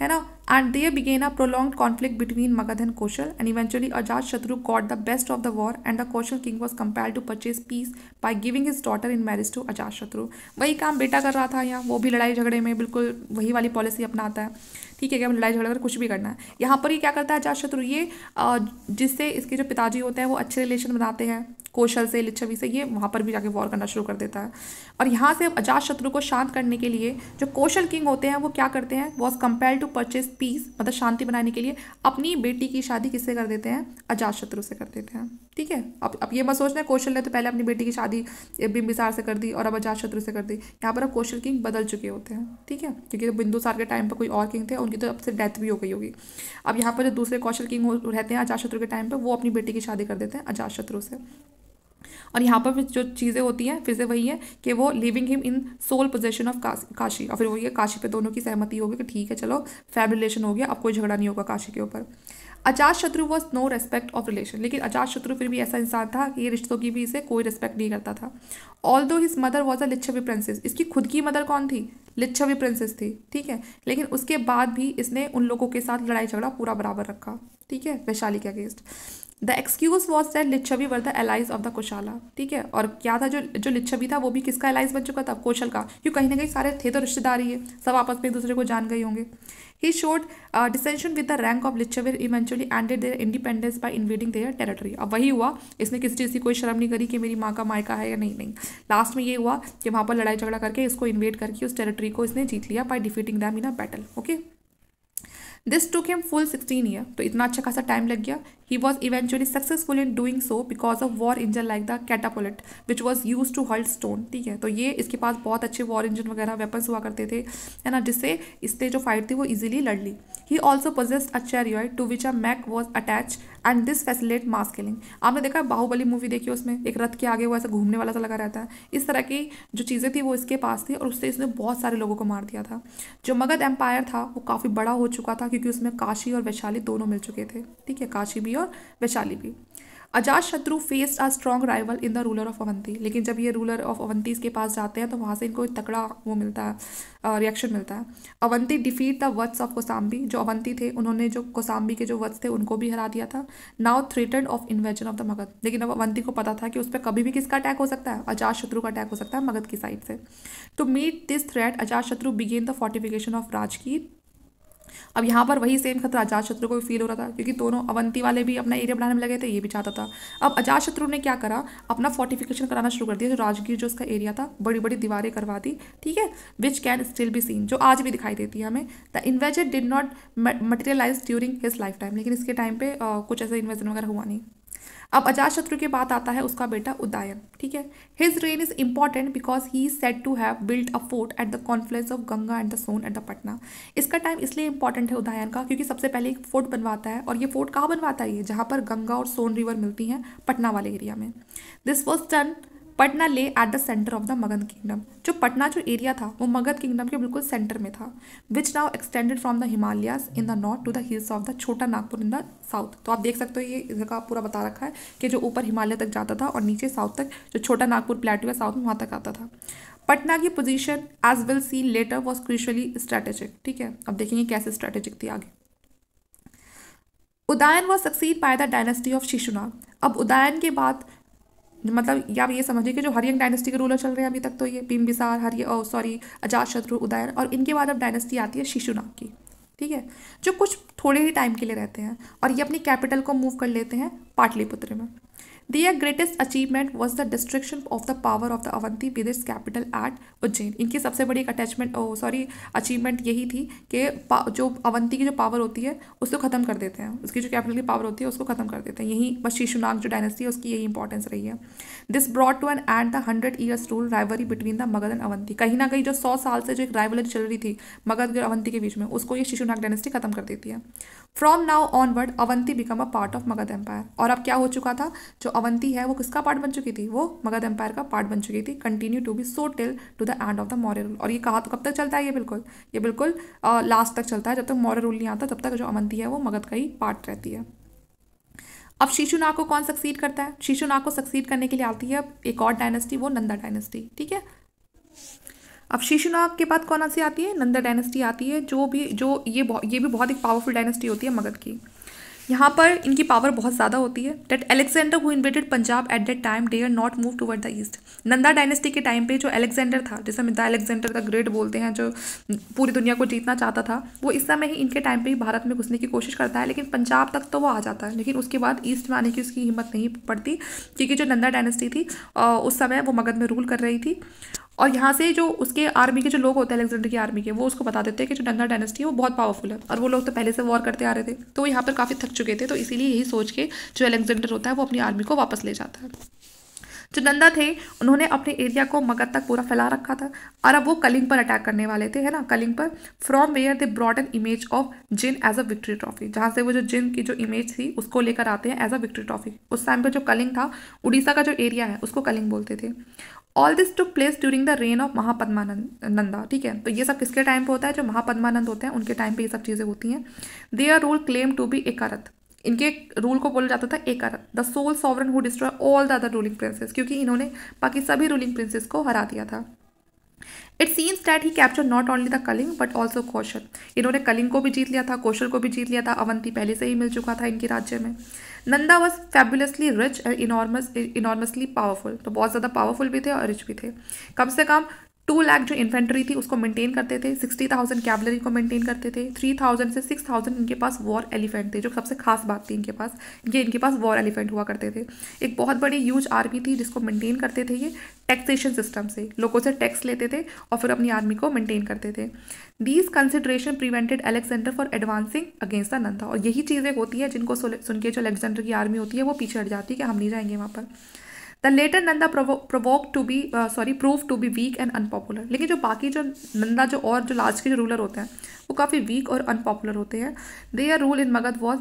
है ना and there began a prolong conflict between Magadha and Kosala and eventually Ajatashatru got the best of the war and the Kosala king was compelled to purchase peace by giving his daughter in marriage to Ajatashatru वही काम बेटा कर रहा था यहाँ वो भी लड़ाई झगड़े में बिल्कुल वही वाली पॉलिसी अपनाता है ठीक है क्या लड़ाई झगड़ा कर कुछ भी करना है यहाँ पर ये क्या करता है अजाज शत्रु ये जिससे इसके जो पिताजी होते हैं वो अच्छे रिलेशन बनाते हैं कौशल से लिच्छवी से ये वहाँ पर भी जाके वॉर करना शुरू कर देता है और यहाँ से अजात शत्रु को शांत करने के लिए जो कौशल किंग होते हैं वो क्या करते हैं was compelled to purchase peace मतलब शांति बनाने के लिए अपनी बेटी की शादी किससे कर देते हैं अजात शत्रु से कर देते हैं ठीक है अब अब ये मत सोचना कौशल ने तो पहले अपनी बेटी की शादी बिम्बिसार से कर दी और अब अजात शत्रु से कर दी यहाँ पर अब कौशल किंग बदल चुके होते हैं ठीक है क्योंकि तो बिंदुसार के टाइम पर कोई और किंग थे उनकी तो अब से डेथ भी हो गई होगी अब यहाँ पर जो दूसरे कौशल किंग रहते हैं अजात शत्रु के टाइम पर वो अपनी बेटी की शादी कर देते हैं अजात शत्रु से और यहाँ पर फिर जो चीज़ें होती हैं फिर से वही है कि वो leaving him in sole possession of Kashi और फिर वो ये काशी पे दोनों की सहमति होगी कि ठीक है चलो फैमिली रिलेशन हो गया अब कोई झगड़ा नहीं होगा काशी के ऊपर Ajatashatru was no respect of relation लेकिन अचार शत्रु फिर भी ऐसा इंसान था कि ये रिश्तों की भी इसे कोई रिस्पेक्ट नहीं करता था although his mother was a Lichchhavi princess इसकी खुद की मदर कौन थी लिच्छवी प्रिंसेस थी ठीक है लेकिन उसके बाद भी इसने उन लोगों के साथ लड़ाई झगड़ा पूरा बराबर रखा ठीक है वैशाली के against the excuse was that Lichchhavi were the allies of the Kosala ठीक है और क्या था जो जो लिच्छवी था वो भी किसका एलाइज बन चुका था कौशल का क्यों कहीं ना कहीं सारे थे तो रिश्तेदार ही है सब आपस में एक दूसरे को जान गए होंगे he sowed dissension with the rank of Lichchhavis eventually ended their independence by invading their territory अब वही हुआ इसने किसी चीज़ की कोई शर्म नहीं करी कि मेरी माँ का मायका है या नहीं नहीं लास्ट में ये हुआ कि वहाँ पर लड़ाई झगड़ा करके इसको इन्वेड करके उस टेरिटरी को इसने जीत लिया by defeating them in a battle okay this too came full sixteen year तो इतना अच्छा खासा टाइम लग गया He was eventually successful in doing so because of war engine like the catapult which was used to hurl stone ठीक है तो ये इसके पास बहुत अच्छे वॉर इंजन वगैरह वेपन्स हुआ करते थे है ना जिससे इसने जो फाइट थी वो इजीली लड़ ली he also possessed a chariot to which a mace was attached and this facilitate mass killing आपने देखा बाहुबली मूवी देखी उसमें एक रथ के आगे वो ऐसा घूमने वाला सा लगा रहता है इस तरह की जो चीज़ें थी वो इसके पास थी और उससे इसने बहुत सारे लोगों को मार दिया था जो मगध एम्पायर था वो काफ़ी बड़ा हो चुका था क्योंकि उसमें काशी और वैशाली दोनों मिल चुके थे ठीक है काशी भी भी और वैशाली भी Ajatashatru faced a strong rival in the ruler of Avanti लेकिन जब ये रूलर ऑफ अवंतीज के पास जाते हैं तो वहाँ से इनको तकड़ा वो मिलता है रिएक्शन मिलता है Avanti defeat the words of Kausambi जो अवंती थे उन्होंने जो कोसाम्बी के जो वर्ड्स थे उनको भी हरा दिया था now threaten of invasion of the Magadha लेकिन अब अवंती को पता था कि उस पर कभी भी किसका अटैक हो सकता है अजात शत्रु का अटैक हो सकता है मगध की साइड से to meet this threat Ajatashatru began the fortification of Rajgir अब यहाँ पर वही सेम खतरा अजात शत्रु को भी फील हो रहा था क्योंकि दोनों अवंती वाले भी अपना एरिया बनाने में लगे थे ये भी चाहता था अब अजात शत्रु ने क्या करा अपना फोर्टिफिकेशन कराना शुरू कर दिया जो राजगीर जो उसका एरिया था बड़ी बड़ी दीवारें करवा दी ठीक है which can still be seen जो आज भी दिखाई देती है हमें the invasion did not materialize during his lifetime लेकिन इसके टाइम पर कुछ ऐसा इन्वेजन वगैरह हुआ नहीं अब अजातशत्रु के बाद आता है उसका बेटा उदयन ठीक है his reign is important because he is said to have built a fort at the confluence of Ganga and the Son at the Patna इसका टाइम इसलिए इंपॉर्टेंट है उदयन का क्योंकि सबसे पहले एक फोर्ट बनवाता है और ये फोर्ट कहाँ बनवाता है जहाँ पर गंगा और सोन रिवर मिलती हैं पटना वाले एरिया में this was done Patna lay at the centre of the Magadha kingdom जो पटना जो एरिया था वो मगध किंगडम के बिल्कुल सेंटर में था which now extended from the Himalayas in the north to the hills of the Chota Nagpur in the south तो आप देख सकते हो ये जगह पूरा बता रखा है कि जो ऊपर हिमालय तक जाता था और नीचे साउथ तक जो छोटा नागपुर प्लेटू है साउथ में वहाँ तक आता था पटना की position as well see later was crucially strategic ठीक है अब देखेंगे कैसे स्ट्रैटेजिक थी आगे Udayan was succeeded by the dynasty of Shishunaga अब उदयन के बाद मतलब या आप ये समझिए कि जो हरियंग डायनेस्टी के रूलर चल रहे हैं अभी तक तो ये बिम्बिसार हरिय सॉरी अजात शत्रु उदयन और इनके बाद अब डायनेस्टी आती है शिशुनाग की ठीक है जो कुछ थोड़े ही टाइम के लिए रहते हैं और ये अपनी कैपिटल को मूव कर लेते हैं पाटलिपुत्र में Their greatest achievement was the destruction of the power of the Avanti with its capital at Ujjain इनकी सबसे बड़ी एक अटैचमेंट सॉरी अचीवमेंट यही थी कि जो अवंती की जो पावर होती है उसको ख़त्म कर देते हैं उसकी जो कैपिटल की पावर होती है उसको ख़त्म कर देते हैं यही बस शिशुनाग जो डायनेस्टी है उसकी यही इंपॉर्टेंस रही है this brought to an end the hundred years rule rivalry between the Magadha and Avanti कहीं ना कहीं जो सौ साल से जो एक राइवलरी चल रही थी मगध और अवंती के बीच में उसको ये शिशुनाग डायनेस्टी खत्म कर देती है from now onward Avanti become a part of Magadha empire और अब क्या हो चुका था जो अवंती है वो किसका पार्ट बन चुकी थी वो मगध एम्पायर का पार्ट बन चुकी थी continue to be so till to the end of the Maurya rule और ये कहा तो कब तक चलता है ये बिल्कुल ये बिल्कुल लास्ट तक चलता है जब तक मौर्य रूल नहीं आता तब तक जो अवंती है वो मगध का ही पार्ट रहती है अब नाग को कौन सक्सीड करता है नाग को सक्सीड करने के लिए आती है अब एक और डायनेस्टी वो नंदा डायनेस्टी ठीक है अब शीशुनाग के बाद कौन सी आती है नंदा डायनेस्टी आती है जो भी जो ये ये भी बहुत एक पावरफुल डायनेस्टी होती है मगध की यहाँ पर इनकी पावर बहुत ज़्यादा होती है that Alexander who invaded Punjab at that time they are not move toward the east Nanda dynasty के टाइम पे जो एलेक्जेंडर था जिसे हम द एलेक्जेंडर का ग्रेट बोलते हैं जो पूरी दुनिया को जीतना चाहता था वो इस समय ही इनके टाइम पे ही भारत में घुसने की कोशिश करता है लेकिन पंजाब तक तो वो आ जाता है लेकिन उसके बाद ईस्ट में आने की उसकी हिम्मत नहीं पड़ती क्योंकि जो नंदा डायनेस्टी थी उस समय वो मगध में रूल कर रही थी और यहाँ से जो उसके आर्मी के जो लोग होते हैं अलेक्जेंडर की आर्मी के वो उसको बता देते हैं कि जो नंदा डायनेस्टी है वो बहुत पावरफुल है और वो लोग तो पहले से वॉर करते आ रहे थे तो वो यहाँ पर काफ़ी थक चुके थे तो इसीलिए यही सोच के जो अलेक्जेंडर होता है वो अपनी आर्मी को वापस ले जाता है जो नंदा थे उन्होंने अपने एरिया को मगध तक पूरा फैला रखा था और अब वो कलिंग पर अटैक करने वाले थे है ना कलिंग पर from where they brought an image of Jina as a victory trophy जहाँ से वो जो जिन की जो इमेज थी उसको लेकर आते हैं एज अ विक्ट्री ट्रॉफी उस टाइम पर जो कलिंग था उड़ीसा का जो एरिया है उसको कलिंग बोलते थे all this took place during the reign of Mahapadmananda ठीक है तो ये सब किसके टाइम पे होता है जो महापद्मानंद होते हैं उनके टाइम पे ये सब चीज़ें होती हैं they are rule claim to be ekarat इनके रूल को बोला जाता था ekarat the sole sovereign who destroy all the other ruling princes क्योंकि इन्होंने बाकी सभी रूलिंग प्रिंसेस को हरा दिया था it seems that he capture not only the Kalinga but also Kosala इन्होंने कलिंग को भी जीत लिया था कौशल को भी जीत लिया था अवंती पहले से ही मिल चुका था इनके राज्य में Nanda was fabulously rich and enormous enormously powerful तो बहुत ज़्यादा पावरफुल भी थे और रिच भी थे कम से कम टू लाख जो इन्फेंट्री थी उसको मेंटेन करते थे सिक्सटी थाउजेंड कैबलरी को मेंटेन करते थे थ्री थाउजेंड से सिक्स थाउजेंड इनके पास वॉर एलिफेंट थे जो सबसे खास बात थी इनके पास ये इनके पास वॉर एलिफेंट हुआ करते थे एक बहुत बड़ी यूज आर्मी थी जिसको मेंटेन करते थे ये टैक्सेशन सिस्टम से लोगों से टैक्स लेते थे और फिर अपनी आर्मी को मेंटेन करते थे these consideration prevented Alexander for advancing against the Nanda और यही चीज़ें होती है जिनको सुन के जो अलेक्जेंडर की आर्मी होती है वो पीछे हट जाती है कि हम नहीं जाएंगे वहाँ पर the latter Nanda provoke to be sorry prove to be weak and unpopular लेकिन जो बाकी जो नंदा जो और जो लास्ट के जो रूलर होते हैं वो काफ़ी वीक और अनपॉपुलर होते हैं their rule in Magadha was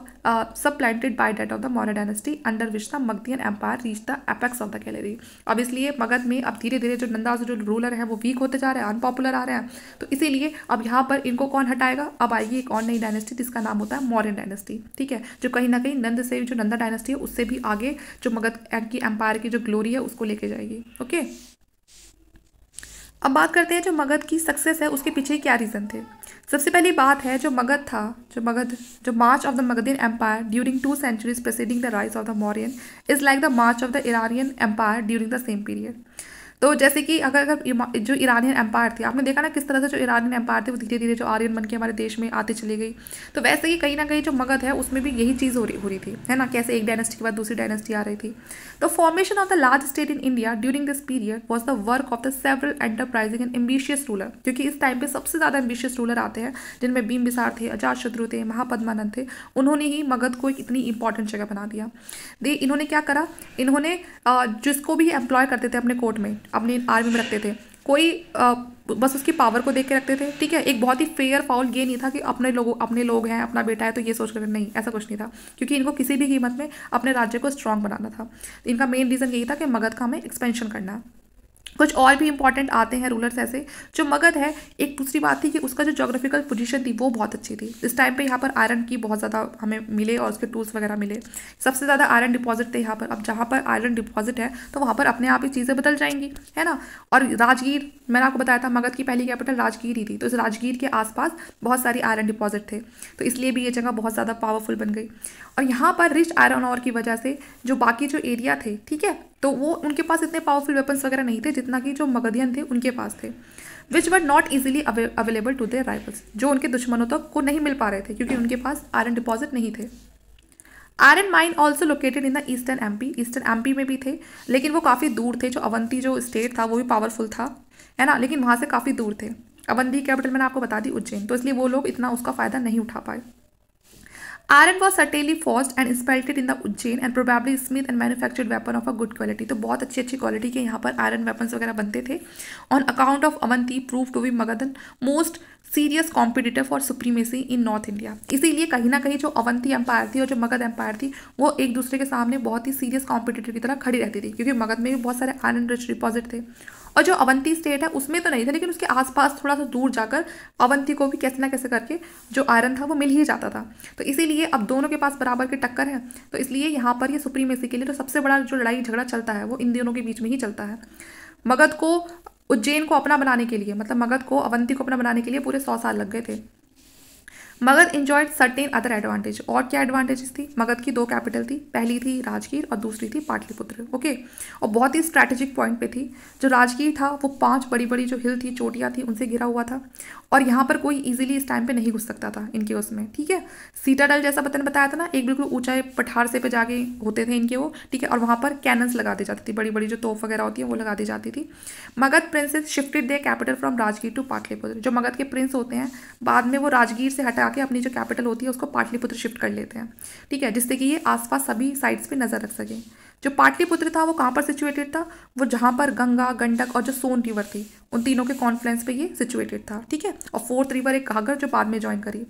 supplanted by that of the Maurya dynasty under which the Magadhan empire reach the apex of the glory अब इसलिए मगध में अब धीरे धीरे जो नंदा जो रूलर हैं वो वीक होते जा रहे हैं अनपॉपुलर आ रहे हैं तो इसीलिए अब यहाँ पर इनको कौन हटाएगा अब आएगी एक और नई डायनेस्टी जिसका नाम होता है मौर्य डायनेस्टी ठीक है जो कहीं ना कहीं नंद से जो नंदा डायनेस्टी है उससे भी आगे जो मगध की एम्पायर की जो ग्लोरी है उसको लेके जाएगी ओके okay? अब बात करते हैं जो मगध की सक्सेस है उसके पीछे क्या रीज़न थे सबसे पहली बात है जो मगध था जो मगध जो march of the Magadhan empire during two centuries preceding the rise of the Mauryan is like the march of the Iranian empire during the same period तो जैसे कि अगर अगर जो ईरानियन एम्पायर थी आपने देखा ना किस तरह से जो ईरानियन एम्पायर थे वो धीरे धीरे जो आर्यन बन के हमारे देश में आती चली गई तो वैसे ही कहीं ना कहीं जो मगध है उसमें भी यही चीज़ हो रही हो रही थी है ना कैसे एक डायनेस्टी के बाद दूसरी डायनेस्टी आ रही थी तो formation of the large state in India during this period was the work of the several enterprising and ambitious ruler क्योंकि इस टाइम पर सबसे ज़्यादा एम्बिशियस रूलर आते हैं जिनमें भीम बिसार थे अजात शत्रु थे महापद्मानंद थे उन्होंने ही मगध को इतनी इंपॉर्टेंट जगह बना दिया दे इन्होंने क्या करा इन्होंने जिसको भी एम्प्लॉय करते थे अपने कोर्ट में अपनी आर्मी में रखते थे कोई आ, बस उसकी पावर को देख के रखते थे ठीक है एक बहुत ही फेयर फाउल ये नहीं था कि अपने लोगों अपने लोग हैं अपना बेटा है तो ये सोच कर नहीं ऐसा कुछ नहीं था क्योंकि इनको किसी भी कीमत में अपने राज्य को स्ट्रांग बनाना था इनका मेन रीज़न यही था कि मगध का हमें एक्सपेंशन करना कुछ और भी इंपॉर्टेंट आते हैं रूलर्स ऐसे जो मगध है एक दूसरी बात थी कि उसका जो जोग्राफिकल पोजीशन थी वो बहुत अच्छी थी इस टाइम पे यहाँ पर आयरन की बहुत ज़्यादा हमें मिले और उसके टूल्स वगैरह मिले सबसे ज़्यादा आयरन डिपॉजिट थे यहाँ पर अब जहाँ पर आयरन डिपॉजिट है तो वहाँ पर अपने आप ही चीज़ें बदल जाएंगी है ना और राजगीर मैंने आपको बताया था मगध की पहली कैपिटल राजगीर ही थी तो इस राजगीर के आसपास बहुत सारी आयरन डिपॉजिट थे तो इसलिए भी ये जगह बहुत ज़्यादा पावरफुल बन गई और यहाँ पर रिच आयरन और की वजह से जो बाकी जो एरिया थे ठीक है तो वो उनके पास इतने पावरफुल वेपन्स वगैरह नहीं थे जितना कि जो मगधियन थे उनके पास थे which were not easily available to their rivals जो उनके दुश्मनों तक को नहीं मिल पा रहे थे क्योंकि उनके पास आयरन डिपॉजिट नहीं थे iron mine also located in the eastern M P eastern M P में भी थे लेकिन वो काफ़ी दूर थे जो अवंती जो स्टेट था वो भी पावरफुल था है ना लेकिन वहाँ से काफ़ी दूर थे अवंती कैपिटल मैंने आपको बता दी उज्जैन तो इसलिए वो लोग इतना उसका फ़ायदा नहीं उठा पाए iron was subtly forged and smelted in the Ujjain and probably smith and manufactured weapon of a good quality तो बहुत अच्छी अच्छी क्वालिटी के यहाँ पर आयरन वेपन्स वगैरह बनते थे on account of Avanti prove to be Magadhan most serious competitive for supremacy in north India इसीलिए कहीं ना कहीं जो अवंती एम्पायर थी और जो मगध एम्पायर थी वो एक दूसरे के सामने बहुत ही सीरियस कॉम्पिटिटर की तरह खड़ी रहती थी क्योंकि मगध में भी बहुत सारे आयरन रिच डिपॉजिट थे और जो अवंती स्टेट है उसमें तो नहीं था लेकिन उसके आसपास थोड़ा सा दूर जाकर अवंती को भी कैसे ना कैसे करके जो आयरन था वो मिल ही जाता था तो इसीलिए अब दोनों के पास बराबर के टक्कर है तो इसलिए यहाँ पर ये सुप्रीमेसी के लिए तो सबसे बड़ा जो लड़ाई झगड़ा चलता है वो इन दोनों के बीच में ही चलता है मगध को उज्जैन को अपना बनाने के लिए मतलब मगध को अवंती को अपना बनाने के लिए पूरे सौ साल लग गए थे Magadha enjoyed certain other advantage और क्या एडवांटेजेस थी मगध की दो कैपिटल थी पहली थी राजगीर और दूसरी थी पाटलिपुत्र ओके और बहुत ही स्ट्रैटेजिक पॉइंट पे थी जो राजगीर था वो पांच बड़ी बड़ी जो हिल थी चोटियाँ थी उनसे घिरा हुआ था और यहाँ पर कोई ईजिली इस टाइम पर नहीं घुस सकता था इनके उसमें ठीक है सीटाडल जैसा बतन बताया था ना एक बिल्कुल ऊँचाए पठार से पे जाके होते थे इनके वो ठीक है और वहाँ पर कैनन्स लगा दी जाती थी बड़ी बड़ी जो तोफ़ वगैरह होती है वो लगा दी जाती थी Magadha princes shifted the capital from Rajgir to Pataliputra जो मगध के प्रिंस होते हैं बाद में वो राजगीर से हटा के अपनी जो कैपिटल होती है उसको पाटलिपुत्र शिफ्ट कर लेते हैं ठीक है जिससे कि ये आसपास सभी साइड्स पे नज़र रख सके जो पाटलिपुत्र था वो कहाँ पर सिचुएटेड था वो जहाँ पर गंगा गंडक और जो सोन रिवर थी उन तीनों के कॉन्फ्लेंस पे ये सिचुएटेड था ठीक है और फोर्थ रिवर एक घाघर जो बाद में ज्वाइन करी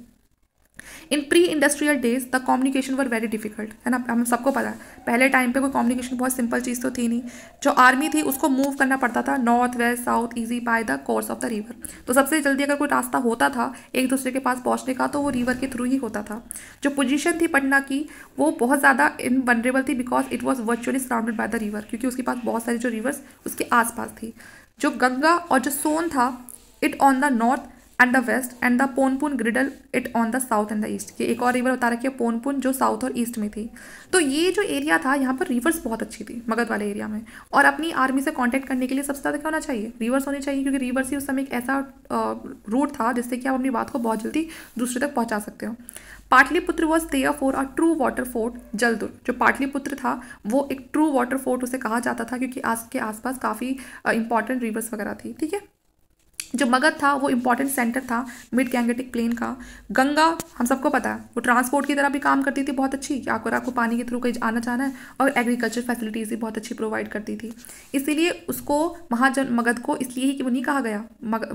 in pre industrial days the communication were very difficult है ना हम सबको पता है पहले टाइम पे कोई कम्युनिकेशन बहुत सिंपल चीज़ तो थी नहीं जो आर्मी थी उसको मूव करना पड़ता था north west south easy by the course of the river तो सबसे जल्दी अगर कोई रास्ता होता था एक दूसरे के पास पहुँचने का तो वो रिवर के थ्रू ही होता था जो पोजिशन थी पटना की वो बहुत ज़्यादा इन थी because it was virtually surrounded by the river क्योंकि उसके पास बहुत सारी जो रिवर्स उसके आसपास थी जो गंगा और जो सोन था it on the north and the west and the Punpun girdle it on the south and the east ये एक और रिवर बता रखी है पोनपुन जो साउथ और ईस्ट में थी तो ये जो एरिया था यहाँ पर रिवर्स बहुत अच्छी थी मगध वाले एरिया में और अपनी आर्मी से कॉन्टैक्ट करने के लिए सबसे ज़्यादा क्या होना चाहिए रिवर्स होने चाहिए क्योंकि रिवर्स ही उस समय एक ऐसा रूट था जिससे कि आप अपनी बात को बहुत जल्दी दूसरे तक पहुँचा सकते हो पाटलिपुत्र वॉज देयर फोर और ट्रू वाटर फोर्ट जलदुर जो पाटलिपुत्र था वो एक ट्रू वाटर फोर्ट उसे कहा जाता था क्योंकि आज के आसपास काफ़ी इंपॉर्टेंट रिवर्स वगैरह थी ठीक है जो मगध था वो इंपॉर्टेंट सेंटर था मिड गैंगेटिक प्लेन का गंगा हम सबको पता है वो ट्रांसपोर्ट की तरह भी काम करती थी बहुत अच्छी कि अगर आपको पानी के थ्रू कहीं आना जाना है और एग्रीकल्चर फैसिलिटीज़ भी बहुत अच्छी प्रोवाइड करती थी इसीलिए उसको महाजन मगध को इसलिए ही वो नहीं कहा गया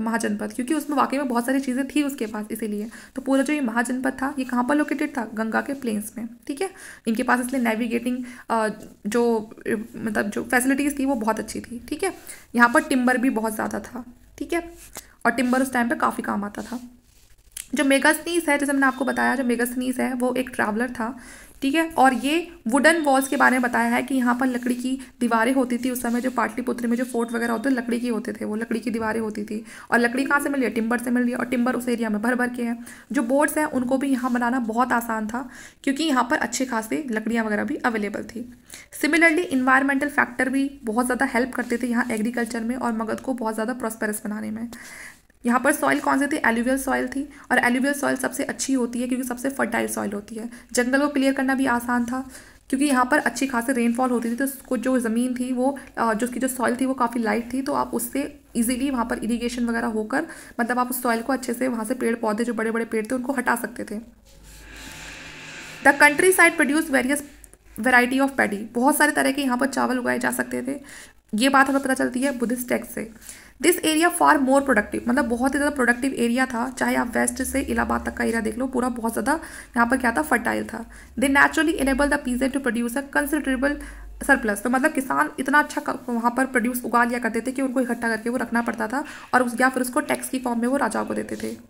महाजनपद क्योंकि उसमें वाकई में बहुत सारी चीज़ें थी उसके पास इसीलिए तो पूरा जो ये महाजनपद था ये कहाँ पर लोकेटेड था गंगा के प्लेन्स में ठीक है इनके पास इसलिए नेविगेटिंग जो मतलब जो फैसिलिटीज़ थी वो बहुत अच्छी थी ठीक है यहाँ पर टिम्बर भी बहुत ज़्यादा था ठीक है और टिम्बर उस टाइम पर काफ़ी काम आता था जो मेगास्थनीस है जैसे मैंने आपको बताया जो मेगास्थनीस है वो एक ट्रैवलर था ठीक है और ये वुडन वॉल्स के बारे में बताया है कि यहाँ पर लकड़ी की दीवारें होती थी उस समय जो पाटलिपुत्र में जो फोर्ट वगैरह होते लकड़ी की होते थे वो लकड़ी की दीवारें होती थी और लकड़ी कहाँ से रही है टिम्बर से रही है और टिम्बर उस एरिया में भर भर के हैं जो बोर्ड्स हैं उनको भी यहाँ बनाना बहुत आसान था क्योंकि यहाँ पर अच्छे खासे लकड़ियाँ वगैरह भी अवेलेबल थी सिमिलरली इन्वायरमेंटल फैक्टर भी बहुत ज़्यादा हेल्प करते थे यहाँ एग्रीकल्चर में और मगध को बहुत ज़्यादा प्रॉस्पेरस बनाने में यहाँ पर सॉइल कौन सी थी एलुवियल सॉइल थी और एलुवियल सॉइल सबसे अच्छी होती है क्योंकि सबसे फर्टाइल सॉइल होती है जंगल को क्लियर करना भी आसान था क्योंकि यहाँ पर अच्छी खासी रेनफॉल होती थी तो उसको जो ज़मीन थी वो जो उसकी जो सॉइल थी वो काफ़ी लाइट थी तो आप उससे इजीली वहाँ पर इरिगेशन वगैरह होकर मतलब आप उस सॉइल को अच्छे से वहाँ से पेड़ पौधे जो बड़े बड़े पेड़ थे उनको हटा सकते थे the countryside produce various variety of paddy बहुत सारे तरह के यहाँ पर चावल उगाए जा सकते थे ये बात हमें पता चलती है बुद्धिस्ट टेक्स से this area far more productive मतलब बहुत ही ज़्यादा प्रोडक्टिव एरिया था चाहे आप वेस्ट से इलाहाबाद तक का एरिया देख लो पूरा बहुत ज़्यादा यहाँ पर क्या था फर्टाइल था दे नेचुरली इनेबल द पीजे to produce a considerable surplus तो मतलब किसान इतना अच्छा वहाँ पर प्रोड्यूस उगा लिया करते थे कि उनको इकट्ठा करके वो रखना पड़ता था और उस या फिर उसको टैक्स की फॉर्म में वो राजा को देते थे